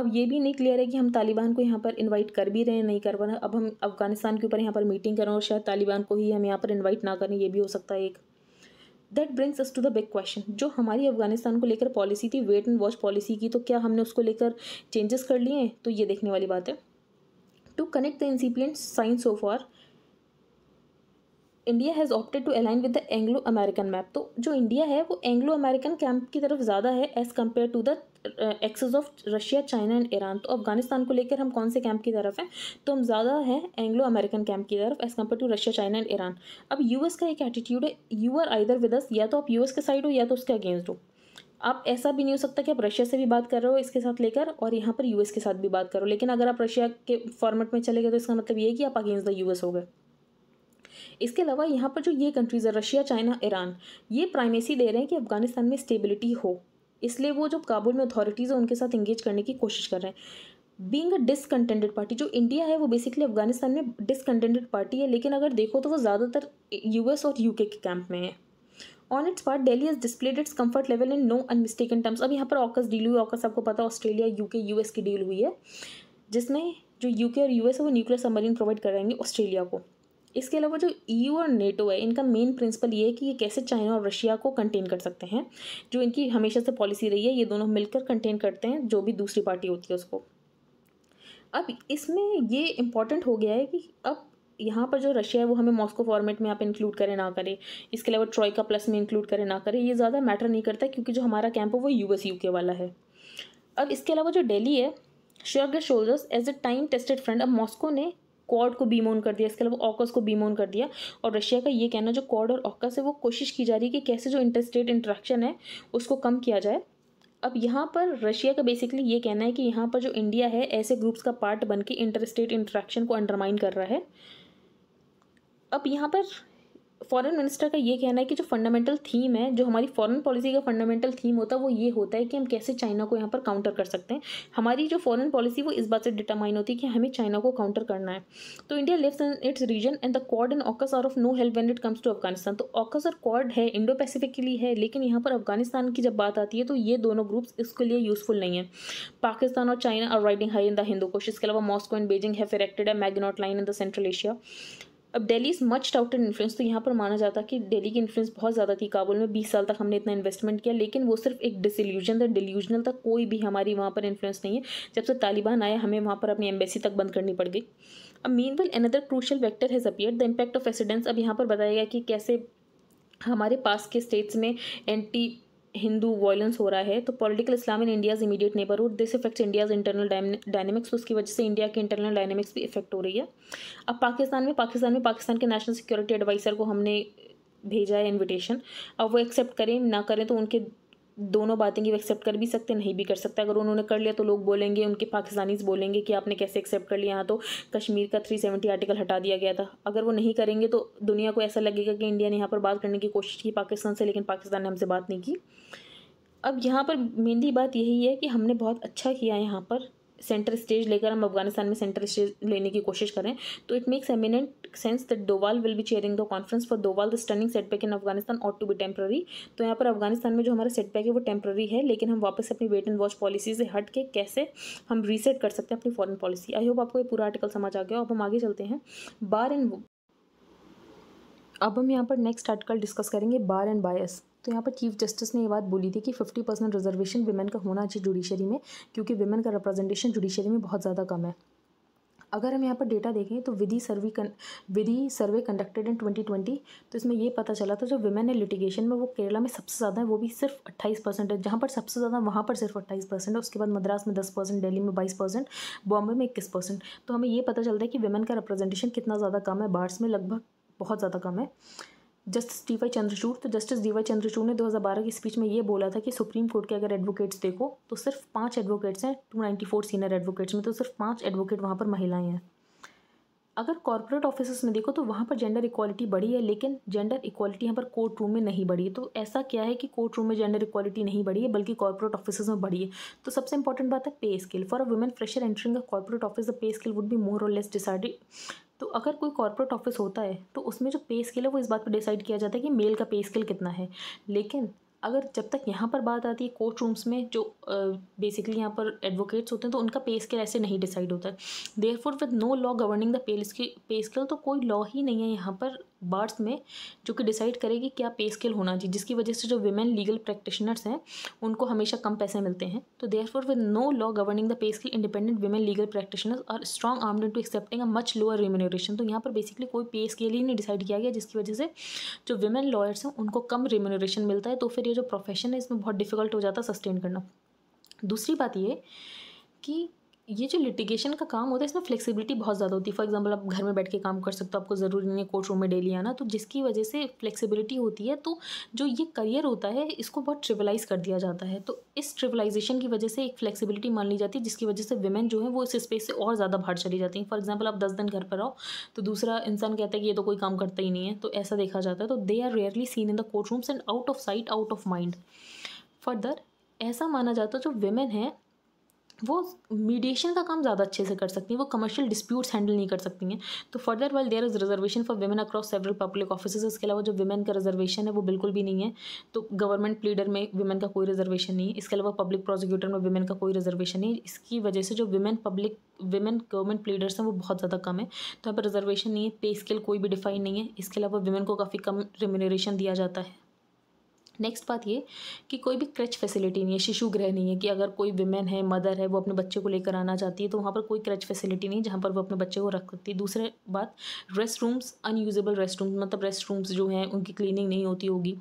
अब ये भी नहीं क्लियर है कि हम तालिबान को यहाँ पर इनवाइट कर भी रहे हैं नहीं कर पा रहे अब हम अफगानिस्तान के ऊपर यहाँ पर मीटिंग करें और शायद तालिबान को ही हम यहाँ पर इनवाइट ना करें ये भी हो सकता है एक that brings us to the big question जो हमारी अफगानिस्तान को लेकर पॉलिसी थी वेट एंड वॉच पॉलिसी की तो क्या हमने उसको लेकर चेंजेस कर लिए हैं तो ये देखने वाली बात है To connect the incipient science so far, India has opted to align with the Anglo American map तो जो इंडिया है वो एंग्लो अमेरिकन कैंप की तरफ ज़्यादा है as compare to the access of Russia China and Iran तो अफगानिस्तान को लेकर हम कौन से कैंप की तरफ हैं तो हम ज़्यादा हैं एंग्लो अमेरिकन कैंप की तरफ as compare to Russia China and Iran अब एस का एक एटीट्यूड है you are either with us या तो आप यूएस के साइड हो या तो उसके अगेंस्ट हो आप ऐसा भी नहीं हो सकता कि आप रशिया से भी बात कर रहे हो इसके साथ लेकर और यहाँ पर यूएस के साथ भी बात करो लेकिन अगर आप रशिया के फॉर्मेट में चले गए तो इसका मतलब ये है कि आप अगेंस्ट द यूएस हो गए इसके अलावा यहाँ पर जो ये कंट्रीज़ है रशिया चाइना ईरान ये प्राइमेसी दे रहे हैं कि अफगानिस्तान में स्टेबिलिटी हो इसलिए वो जो काबुल में अथॉरिटीज़ हैं उनके साथ इंगेज करने की कोशिश कर रहे हैं बींग अ डिसकंटेंटेड पार्टी जो इंडिया है वो बेसिकली अफगानिस्तान में डिसकंटेंटेड पार्टी है लेकिन अगर देखो तो वो ज़्यादातर यूएस और यूके के कैंप में है on its part Delhi is displayed its comfort level in no unmistake in terms अब यहाँ पर ऑकस डील हुई ऑकस आपको पता है ऑस्ट्रेलिया यूके यूएस की डील हुई है जिसमें जो यूके और यूएस है वो न्यूक्लियर सबमरीन प्रोवाइड कराएंगे ऑस्ट्रेलिया को इसके अलावा जो ई e और नेटो है इनका मेन प्रिंसिपल ये है कि ये कैसे चाइना और रशिया को कंटेन कर सकते हैं जो इनकी हमेशा से पॉलिसी रही है ये दोनों मिलकर कंटेन करते हैं जो भी दूसरी पार्टी होती है उसको अब इसमें ये इम्पॉर्टेंट हो गया है कि अब यहाँ पर जो रशिया है वो हमें मॉस्को फॉर्मेट में आप इंक्लूड करें ना करें इसके अलावा ट्रॉय का प्लस में इंक्लूड करें ना करें ये ज़्यादा मैटर नहीं करता क्योंकि जो हमारा कैंप है वो यू एस यू के वाला है अब इसके अलावा जो डेली है shrug shoulders as a time tested friend अब मॉस्को ने कॉर्ड को बीमोन कर दिया इसके अलावा ऑकस को बीमोन कर दिया और रशिया का ये कहना जो कॉर्ड और ऑकस है वो कोशिश की जा रही है कि कैसे जो इंटरस्टेट इंट्रैक्शन है उसको कम किया जाए अब यहाँ पर रशिया का बेसिकली ये कहना है कि यहाँ पर जो इंडिया है ऐसे ग्रुप्स का पार्ट बन के इंटरस्टेट इंट्रैक्शन को अंडरमाइन कर रहा है अब यहाँ पर फॉरेन मिनिस्टर का ये कहना है कि जो फंडामेंटल थीम है जो हमारी फॉरेन पॉलिसी का फंडामेंटल थीम होता है वो ये होता है कि हम कैसे चाइना को यहाँ पर काउंटर कर सकते हैं हमारी जो फॉरेन पॉलिसी वो इस बात से डिटरमाइन होती है कि हमें चाइना को काउंटर करना है तो India lives in its region and the Quad and AUKUS are of no help when it comes to Afghanistan तो ऑकस और कॉड है इंडो पैसिफिक के लिए है लेकिन यहाँ पर अफगानिस्तान की जब बात आती है तो ये दोनों ग्रुप्स इसके लिए यूजफुल नहीं है पाकिस्तान और China are riding high in the Hindu Kush इसके अलावा Moscow and Beijing have erected है Maginot line in the Central Asia अब Delhi is much touted influence तो यहाँ पर माना जाता कि दिल्ली की इन्फ्लुएंस बहुत ज़्यादा थी काबुल में बीस साल तक हमने इतना इन्वेस्टमेंट किया लेकिन वो सिर्फ एक डिसल्यूजन था डिल्यूजनल था कोई भी हमारी वहाँ पर इन्फ्लुएंस नहीं है जब से तालिबान आया हमें वहाँ पर अपनी एम्बेसी तक बंद करनी पड़ गई अब main well another crucial vector has appear the impact of accidence अब यहाँ पर बताया गया कि कैसे हमारे पास के स्टेट्स में एंटी हिंदू वॉयलेंस हो रहा है तो political Islam in India's immediate neighbourhood this effects India's internal dynamics उसकी वजह से इंडिया के इंटरनल डायनेमिक्स भी इफेक्ट हो रही है अब पाकिस्तान में पाकिस्तान में पाकिस्तान के नेशनल सिक्योरिटी एडवाइज़र को हमने भेजा है इन्विटेशन अब वो एक्सेप्ट करें ना करें तो उनके दोनों बातें कि वो एक्सेप्ट कर भी सकते नहीं भी कर सकते अगर उन्होंने कर लिया तो लोग बोलेंगे उनके पाकिस्तानीज बोलेंगे कि आपने कैसे एक्सेप्ट कर लिया यहाँ तो कश्मीर का थ्री सेवेंटी आर्टिकल हटा दिया गया था अगर वो नहीं करेंगे तो दुनिया को ऐसा लगेगा कि इंडिया ने यहाँ पर बात करने की कोशिश की पाकिस्तान से लेकिन पाकिस्तान ने हमसे बात नहीं की अब यहाँ पर मेनली बात यही है कि हमने बहुत अच्छा किया यहाँ पर सेंटर स्टेज लेकर हम अफगानिस्तान में सेंटर स्टेज लेने की कोशिश करें तो it makes eminent sense that Doval will be chairing the conference for Doval the stunning setback in Afghanistan ought to be temporary तो यहाँ पर अफगानिस्तान में जो हमारा सेटबैक है वो टेम्प्ररी है लेकिन हम वापस अपनी वेट एंड वॉच पॉलिसी से हट के कैसे हम रीसेट कर सकते हैं अपनी फॉरन पॉलिसी आई होप आपको ये पूरा आर्टिकल समझ आ गया अब हम आगे चलते हैं बार एंड अब हम यहाँ पर नेक्स्ट आर्टिकल डिस्कस करेंगे बार एंड बायस तो यहाँ पर चीफ जस्टिस ने ये बात बोली थी कि फिफ्टी परसेंट रिजर्वेशन वुमेन का होना चाहिए जुडिशरी में क्योंकि वुमेन का रिप्रेजेंटेशन जुडिशरी में बहुत ज़्यादा कम है अगर हम यहाँ पर डेटा देखें तो विधि सर्वे विधि सर्वे कंडक्टेड इन 2020 तो इसमें ये पता चला था जो वुमेन है लिटिगेशन में वो केरला में सबसे ज़्यादा है वो भी सिर्फ 28 परसेंट है जहाँ पर सबसे ज़्यादा वहाँ पर सिर्फ 28 परसेंट है उसके बाद मद्रास में 10 परसेंट दिल्ली में 22 परसेंट बॉम्बे में इक्कीस परसेंट तो हमें यह पता चलता है कि वुमेन का रिप्रेजेंटेशन कितना ज़्यादा कम है बार्स में लगभग बहुत ज़्यादा कम है जस्टिस डी वाई चंद्रचूड़ तो जस्टिस डी वाई चंद्रचूड़ ने 2012 की स्पीच में ये बोला था कि सुप्रीम कोर्ट के अगर एडवोकेट्स देखो तो सिर्फ पांच एडवोकेट्स हैं 294 सीनियर एडवोकेट्स में तो सिर्फ पांच एडवोकेट वहाँ पर महिलाएं हैं अगर कॉरपोरेट ऑफिस में देखो तो वहाँ पर जेंडर इक्वालिटी बढ़ी है लेकिन जेंडर इक्वालिटी यहाँ पर कोर्ट रूम में नहीं बढ़ी है तो ऐसा क्या है कि कोर्ट रूम में जेंडर इक्वालिटी नहीं बढ़ी है बल्कि कॉरपोरेट ऑफिस में बढ़ी है तो सबसे इंपॉर्टेंट बात है pay skill for a women fresher entering a corporate office the pay skill would be more or less decided तो अगर कोई कॉर्पोरेट ऑफिस होता है तो उसमें जो पे स्केल है वो इस बात पर डिसाइड किया जाता है कि मेल का पे स्केल कितना है लेकिन अगर जब तक यहाँ पर बात आती है कोर्ट रूम्स में जो बेसिकली यहाँ पर एडवोकेट्स होते हैं तो उनका पे स्केल ऐसे नहीं डिसाइड होता है therefore with no law governing the pay scale तो कोई लॉ ही नहीं है यहाँ पर बार्स में जो कि डिसाइड करेगी क्या पे स्केल होना चाहिए जिसकी वजह से जो वुमेन लीगल प्रैक्टिशनर्स हैं उनको हमेशा कम पैसे मिलते हैं तो therefore with no law governing the pay scale independent women legal practitioners are strong arm to accepting a much lower remuneration तो यहाँ पर बेसिकली कोई पे स्केल ही नहीं डिसाइड किया गया जिसकी वजह से जो वुमेन लॉयर्स हैं उनको कम रिम्यूनोरेशन मिलता है तो फिर ये जो प्रोफेशन है इसमें बहुत डिफिकल्ट हो जाता है सस्टेन करना दूसरी बात ये कि ये जो लिटिगेशन का काम होता है इसमें फ्लेक्सिबिलिटी बहुत ज़्यादा होती है फॉर एग्जांपल आप घर में बैठ के काम कर सकते हो आपको ज़रूरी नहीं है कोर्ट रूम में डेली आना तो जिसकी वजह से फ्लेक्सिबिलिटी होती है तो जो ये करियर होता है इसको बहुत ट्रिवलाइज़ कर दिया जाता है तो इस ट्रिवलाइजेशन की वजह से एक फ्लेक्सिबिलिटी मान ली जाती है जिसकी वजह से वुमेन जो है वो इस स्पेस से और ज़्यादा बाहर चली जाती हैं फॉर एग्जाम्पल आप दस दिन घर पर आओ तो दूसरा इंसान कहता है कि ये तो कोई काम करता ही नहीं है तो ऐसा देखा जाता है तो they are rarely seen in the court rooms and out of sight out of mind further ऐसा माना जाता है जो वेमेन है वो मीडिएशन का काम ज़्यादा अच्छे से कर सकती हैं वो कमर्शियल डिस्प्यूट्स हैंडल नहीं कर सकती हैं तो further well there is reservation for women across several public office इसके अलावा जो वेमेन का रिजर्वेशन है वो बिल्कुल भी नहीं है तो गवर्नमेंट प्लीडर में वेमेन का कोई रिजर्वेशन नहीं है इसके अलावा पब्लिक प्रोसिक्यूटर में वेमेन का कोई रिजर्वेशन नहीं इसकी वजह से जो women public women government pleaders हैं वो बहुत ज़्यादा कम है तो यहाँ पर रिजर्वेशन नहीं है पे स्केल कोई भी डिफाइन नहीं है इसके अलावा वेमेन को काफ़ी कम रेम्यूनरेशन दिया जाता है नेक्स्ट बात ये कि कोई भी क्रच फैसिलिटी नहीं है शिशु गृह नहीं है कि अगर कोई विमेन है मदर है वो अपने बच्चे को लेकर आना चाहती है तो वहाँ पर कोई क्रच फैसिलिटी नहीं जहाँ पर वो अपने बच्चे को रख सकती है दूसरे बात rest rooms unusable rest room मतलब रेस्ट रूम्स जो हैं उनकी क्लीनिंग नहीं होती होगी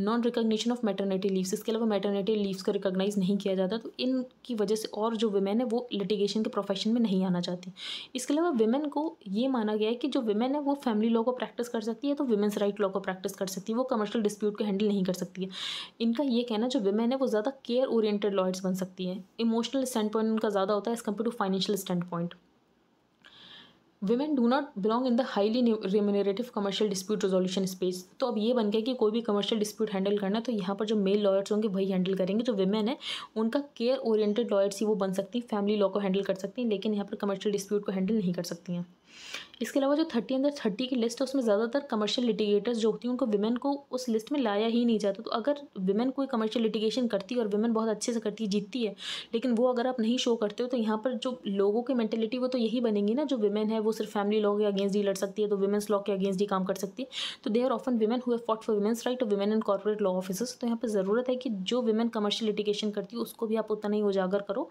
non recognition of maternity leaves इसके अलावा मेटर्निटी लीव्स को रिकोगनाइज़ नहीं किया जाता तो इनकी वजह से और जो वुमेन है वो लिटिगेशन के प्रोफेशन में नहीं आना चाहती इसके अलावा वुमेन को ये माना गया है कि जो वुमेन है वो फैमिली लॉ को प्रैक्टिस कर सकती है तो वुमेंस राइट लॉ को प्रैक्टिस कर सकती है वो कमर्शियल डिस्प्यूट को हैंडल नहीं कर सकती सकती है इनका ये कहना जो वेमेन है वो ज़्यादा केयर ओरिएंटेड लॉयर्स बन सकती हैं इमोशनल स्टैंड पॉइंट उनका ज़्यादा होता है as compare to financial standpoint women do not belong in the highly remunerative commercial dispute resolution space तो अब ये बन गया कि कोई भी कमर्शियल डिस्प्यूट हैंडल करना तो यहाँ पर जो मेल लॉयर्स होंगे वही हैंडल करेंगे जो वुमेन है उनका केयर ओरिएंटेड लॉयर्स ही वो बन सकती हैं फैमिली लॉ को हैंडल कर सकती हैं लेकिन यहाँ पर कमर्शियल डिस्प्यूट को हैंडल नहीं कर सकती हैं इसके अलावा जो थर्टी अंदर थर्टी की लिस्ट है उसमें ज़्यादातर कमर्शियल लिटिगेटर्स जो होती हैं उनको वुमेन को उस लिस्ट में लाया ही नहीं जाता तो अगर वुमेन कोई कमर्शियल लिटिगेशन करती है और वुमेन बहुत अच्छे से करती है जीतती है लेकिन वो अगर आप नहीं शो करते हो तो यहाँ पर जो लोगों की मैंटेलिटी वो तो यही बनेंगी ना जो वुमेन है वो सिर्फ फैमिली लॉ के अगेंस्ट ही लड़ सकती है तो वुमेंस लॉ के अगेंस्ट ही काम कर सकती है तो they are often women who fought for women's right और women in corporate law officers तो यहाँ पर ज़रूरत है कि जो वुमेन कमर्शियल लिटिगेशन करती है उसको भी आप उतना ही उजागर करो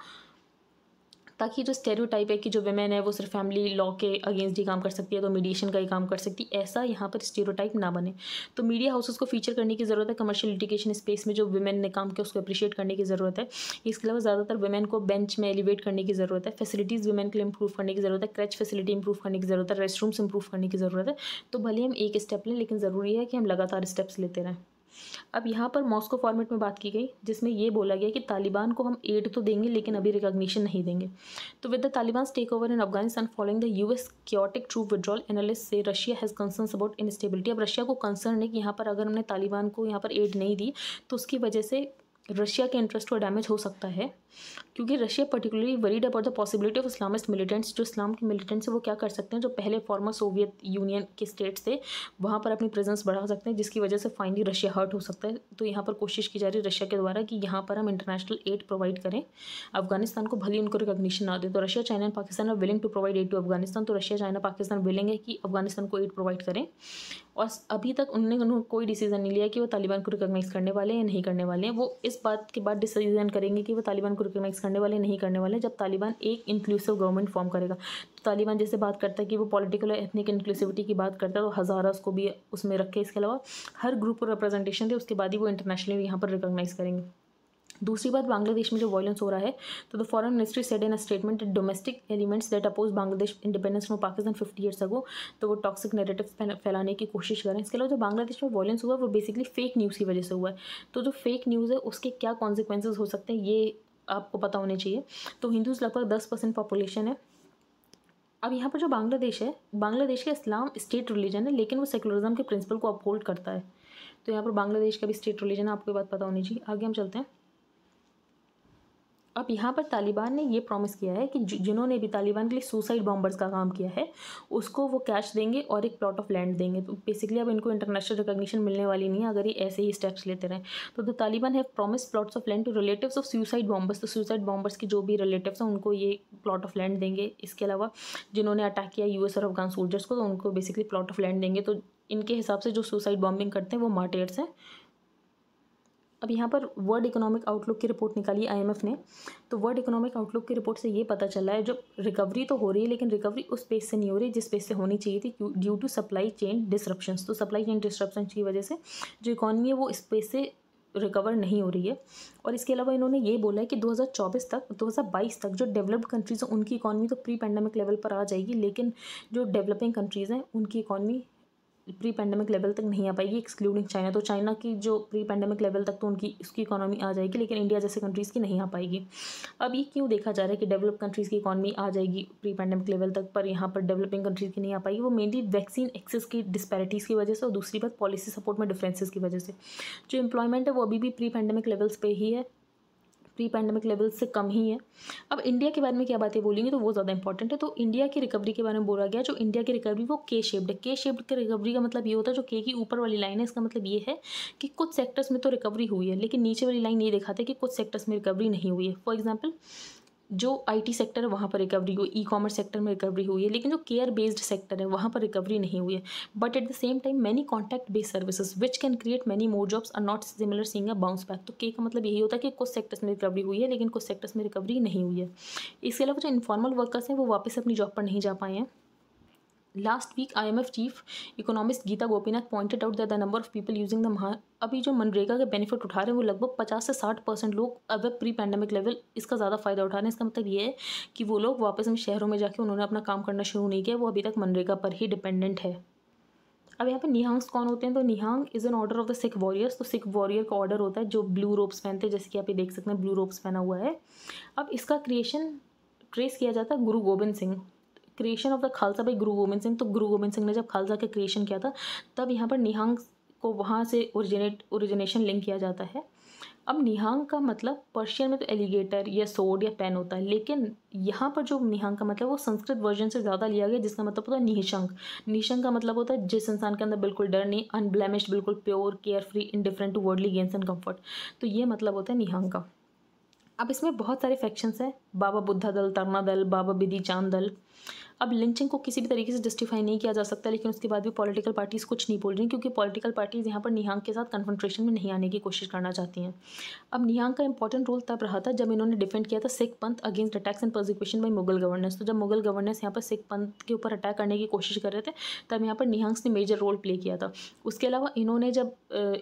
ताकि जो स्टेरियोटाइप है कि जो वेमेन है वो सिर्फ फैमिली लॉ के अगेंस्ट ही काम कर सकती है तो मीडिएशन का ही काम कर सकती है ऐसा यहाँ पर स्टेरियोटाइप ना बने तो मीडिया हाउसेस को फीचर करने की ज़रूरत है कमर्शियल एडुकेशन स्पेस में जो वेमेन ने काम किया उसको अप्रिशिएट करने की ज़रूरत है इसके अलावा ज़्यादातर वेमेन को बेंच में एलिवेट करने की ज़रूरत है फैसिलिटीज़ वेमेन के लिए इंप्रूव करने की ज़रूरत है क्रैच फैसिलिटी इंप्रूव करने की ज़रूरत है रेस्ट रूम्स इंप्रूव करने की ज़रूरत है तो भले हम एक स्टेप लें लेकिन ज़रूरी है कि हम लगातार स्टेप्स लेते रहें अब यहाँ पर मॉस्को फॉर्मेट में बात की गई जिसमें यह बोला गया कि तालिबान को हम एड तो देंगे लेकिन अभी रिकॉग्निशन नहीं देंगे तो with the Taliban take over in Afghanistan following the US chaotic troop withdrawal analyst say Russia has concern about instability अब रशिया को कंसर्न है कि यहाँ पर अगर हमने तालिबान को यहाँ पर एड नहीं दी तो उसकी वजह से रशिया के इंटरेस्ट को डैमेज हो सकता है क्योंकि Russia particularly worried about the possibility of Islamist militants जो इस्लाम के मिलिटेंट्स हैं वो क्या कर सकते हैं जो पहले फॉर्मर सोवियत यूनियन के स्टेट्स थे वहाँ पर अपनी प्रेजेंस बढ़ा सकते हैं जिसकी वजह से फाइनली रशिया हर्ट हो सकता है तो यहाँ पर कोशिश की जा रही है रशिया के द्वारा कि यहाँ पर हम इंटरनेशनल एड प्रोवाइड करें अफगानिस्तान को भले उनको रिकॉग्निशन ना दें तो Russia China and Pakistan are willing to provide aid to Afghanistan तो रशिया चाइना पाकिस्तान विलिंग है कि अफगानिस्तान को एड प्रोवाइड करें और अभी तक उन्होंने कोई डिसीज़न नहीं लिया कि वो तालिबान को रिकोगनाइज़ करने वाले हैं या नहीं करने वाले हैं वो इस बात के बाद डिसीजन करेंगे कि वो तालिबान को रिकोगनाइज़ करने वाले नहीं करने वाले जब तालिबान एक इंक्लूसिव गवर्नमेंट फॉर्म करेगा तो तालिबान जैसे बात करता है कि वो पॉलिटिकल और एथनिक इंक्लूसिविटी की बात करता है तो हज़ारा उसको भी उसमें रखे इसके अलावा हर ग्रुप को रिप्रेजेंटेशन दे उसके बाद ही वो इंटरनेशनली यहाँ पर रिकोगनाइज़ करेंगे दूसरी बात बांग्लादेश में जो वॉयलेंस हो रहा है तो the foreign ministry said in a statement domestic elements that oppose Bangladesh independence from Pakistan fifty years ago तो वो टॉक्सिक नेरेटिव फैलाने की कोशिश करें इसके अलावा जो बांग्लादेश में वायलेंस हुआ वो बेसिकली फेक न्यूज़ की वजह से हुआ है तो जो फेक न्यूज़ है उसके क्या कॉन्सिक्वेंसेज हो सकते हैं ये आपको पता होने चाहिए तो हिंदूज लगभग दस परसेंट पॉपुलेशन है अब यहाँ पर जो बांग्लादेश है बांग्लादेश का इस्लाम स्टेट रिलीजन है लेकिन वो सेकुलरिज्म के प्रिंसिपल को अपहोल्ड करता है तो यहाँ पर बांग्लादेश का भी स्टेट रिलीजन है आपको बात पता होनी चाहिए आगे हम चलते हैं अब यहाँ पर तालिबान ने ये प्रॉमिस किया है कि जिन्होंने भी तालिबान के लिए सुसाइड बॉम्बर्स का काम किया है उसको वो कैश देंगे और एक प्लॉट ऑफ लैंड देंगे तो बेसिकली अब इनको इंटरनेशनल रिकग्निशन मिलने वाली नहीं है अगर ये ऐसे ही स्टेप्स लेते रहें तो the Taliban have promise plots of land to relative of suicide bombers तो सुसाइड बॉम्बर्स के जो भी रिलेटिव हैं उनको ये प्लॉट ऑफ लैंड देंगे इसके अलावा जिन्होंने अटैक किया यूएस और अफगान सोल्जर्स को तो उनको बेसिकली प्लॉट ऑफ लैंड देंगे तो इनके हिसाब से जो सुसाइड बॉम्बिंग करते हैं वो मार्टेयर्स हैं अब यहाँ पर वर्ल्ड इकोनॉमिक आउटलुक की रिपोर्ट निकाली आई ने तो वर्ल्ड इकोनॉमिक आउटलुक की रिपोर्ट से ये पता चला है जो रिकवरी तो हो रही है लेकिन रिकवरी उस पेस से नहीं हो रही जिस पेस से होनी चाहिए थी due to supply chain disruption तो सप्लाई चेन डिस्ट्रप्शन की वजह से जो इकॉनमी है वो इस पेस से रिकवर नहीं हो रही है और इसके अलावा इन्होंने ये बोला है कि 2024 तक 2022 तक जो डेवलप्ड कंट्रीज़ हैं उनकी इकॉनमी तो प्री पैंडमिक लेवल पर आ जाएगी लेकिन जो डेवलपिंग कंट्रीज़ हैं उनकी इकॉनमी प्री पैंडमिक लेवल तक नहीं आ पाएगी एक्सक्लूडिंग चाइना तो चाइना की जो प्री पैंडमिक लेवल तक तो उनकी उसकी इकोनॉमी आ जाएगी लेकिन इंडिया जैसे कंट्रीज़ की नहीं आ पाएगी अब ये क्यों देखा जा रहा है कि डेवलप कंट्रीज़ की इकोनॉमी आ जाएगी प्री पैंडमिक लेवल तक पर यहाँ पर डेवलपिंग कंट्रीज़ की नहीं आ पाएगी वो मेनली वैक्सीन एक्सेस की डिस्पैरिटीज़ की वजह से और दूसरी बात पॉलिसी सपोर्ट में डिफ्रेंसेज की वजह से जो एम्प्लॉयमेंट है वो अभी भी प्री पैंडमिक लेवल्स पर ही है प्री पैंडमिक लेवल से कम ही है अब इंडिया के बारे में क्या बातें बोलेंगे तो वो ज़्यादा इंपॉर्टेंट है तो इंडिया की रिकवरी के बारे में बोला गया जो इंडिया की रिकवरी वो के शेप्ड है के शेप्ड की रिकवरी का मतलब ये होता है जो के की ऊपर वाली लाइन है इसका मतलब ये है कि कुछ सेक्टर्स में तो रिकवरी हुई है लेकिन नीचे वाली लाइन ये दिखाते हैं कि कुछ सेक्टर्स में रिकवरी नहीं हुई है फॉर एग्जाम्पल जो आईटी सेक्टर है वहाँ पर रिकवरी हुई ई कॉमर्स सेक्टर में रिकवरी हुई है लेकिन जो केयर बेस्ड सेक्टर है वहाँ पर रिकवरी नहीं हुई है but at the same time many contact based services which can create many more jobs are not similar seeing a bounce back तो के का मतलब यही होता है कि कुछ सेक्टर्स में रिकवरी हुई है लेकिन कुछ सेक्टर्स में रिकवरी नहीं हुई है इसके अलावा जो इन्फॉर्मल वर्कर्स हैं वो वापस अपनी जॉब पर नहीं जा पाए हैं last week IMF chief economist Gita Gopinath pointed out that the number of people using the महा अभी जो मनरेगा के बेनिफिट उठा रहे हैं वो लगभग पचास से साठ परसेंट लोग अब प्री पैंडमिक लेवल इसका ज़्यादा फायदा उठा रहे हैं इसका मतलब ये है कि वो लोग वापस इन शहरों में जाके उन्होंने अपना काम करना शुरू नहीं किया वो अभी तक मनरेगा पर ही डिपेंडेंट है अब यहाँ पे निहांग्स कौन होते हैं तो Nihang is an order of the Sikh warriors तो सिख वॉरियर का ऑर्डर होता है जो ब्लू रोप्स पहनते हैं जैसे कि आप ये देख सकते हैं ब्लू रोप्स पहना हुआ है अब इसका क्रिएशन ट्रेस किया जाता है Guru Gobind Singh creation of the Khalsa by Guru Gobind Singh तो गुरु गोविंद सिंह ने जब खालसा का क्रिएशन किया था तब यहाँ पर निहंग को वहाँ से ओरिजिनेट ओरिजिनेशन लिंक किया जाता है अब निहांग का मतलब पर्शियन में तो एलिगेटर या सोड या पेन होता है लेकिन यहाँ पर जो निहांग का मतलब वो संस्कृत वर्जन से ज़्यादा लिया गया जिसका मतलब होता है निशंक निशंक का मतलब होता है जिस इंसान के अंदर बिल्कुल डर नहीं अनब्लेमिश बिल्कुल pure care free indifferent to worldly gains and comfort तो ये मतलब होता है निहांग का अब इसमें बहुत सारे फैक्शंस हैं बाबा बुद्धा दल तरना दल बाबा बिदी चांद दल अब लिंचिंग को किसी भी तरीके से जस्टिफाई नहीं किया जा सकता लेकिन उसके बाद भी पॉलिटिकल पार्टीज़ कुछ नहीं बोल रही क्योंकि पॉलिटिकल पार्टीज़ यहाँ पर निहांग के साथ कन्फ्रंट्रेशन में नहीं आने की कोशिश करना चाहती हैं अब निहांग का इंपॉर्टेंट रोल तब रहा था जब इन्होंने डिफेंड किया था Sikh Panth against attacks and prosecution by Mughal governance तो जब मुगल गवर्नेंस यहाँ पर सिख पंथ के ऊपर अटैक करने की कोशिश कर रहे थे तब यहाँ पर निहांग्स ने मेजर रोल प्ले किया था उसके अलावा इन्होंने जब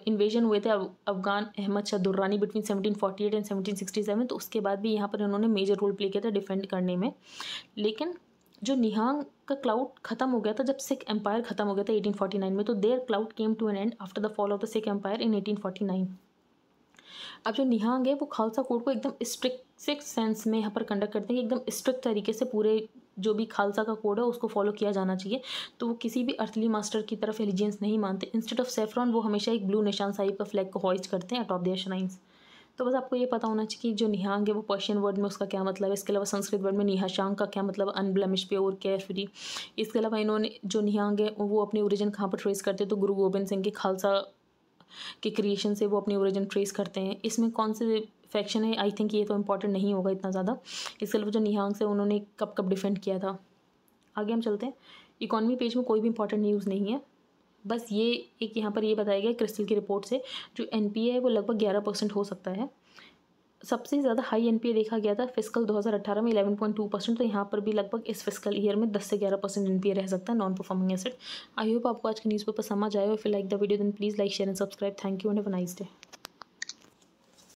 इन्वेजन हुए थे Afghan Ahmad Shah Durrani between seventeen forty eight and seventeen sixty seven तो उसके बाद भी यहाँ पर इन्होंने मेजर रोल प्ले किया था डिफेंड करने में लेकिन जो निहांग का क्लाउड खत्म हो गया था जब सिख एम्पायर खत्म हो गया था 1849 में तो there cloud came to an end after the fall of the Sikh empire in 1849 अब जो निहांग है वो खालसा कोड को एकदम स्ट्रिक्ट सिख सेंस में यहाँ पर कंडक्ट करते हैं कि एकदम स्ट्रिक्ट तरीके से पूरे जो भी खालसा का कोड है उसको फॉलो किया जाना चाहिए तो वो किसी भी अर्थली मास्टर की तरफ एलिजियंस नहीं मानते इंस्टेड ऑफ सेफ्रॉन वो हमेशा एक ब्लू निशान साहिब का फ्लैग को हॉइस्ट करते हैं अटॉप देयर श्राइन्स तो बस आपको ये पता होना चाहिए कि जो निहांग है वो पर्शियन वर्ड में उसका क्या मतलब है इसके अलावा संस्कृत वर्ड में निहाशांग का क्या मतलब अनब्लमिश प्योर केयर फ्री इसके अलावा इन्होंने जो निहांग है वो अपने ओरिजिन कहाँ पर ट्रेस करते हैं तो गुरु गोबिंद सिंह के खालसा के क्रिएशन से वो अपने ओरिजिन ट्रेस करते हैं इसमें कौन से फैक्शन है आई थिंक ये तो इम्पॉर्टेंट नहीं होगा इतना ज़्यादा इसके अलावा जो निहांग से उन्होंने कब कब डिफेंड किया था आगे हम चलते हैं इकोनॉमी पेज में कोई भी इंपॉर्टेंट न्यूज़ नहीं है बस ये एक यहाँ पर ये बताया गया क्रिस्टल की रिपोर्ट से जो एन है वो लगभग ग्यारह परसेंट हो सकता है सबसे ज़्यादा हाई एनपीए देखा गया था फिस्कल 2018 में 11.2 परसेंट तो यहाँ पर भी लगभग इस फिस्कल ईयर में 10 से 11 परसेंट एन रह सकता है non performing asset I hope आपको आज का न्यूज़पेपर समझ आए और फिर like the video then please like share and subscribe thank you and have nice day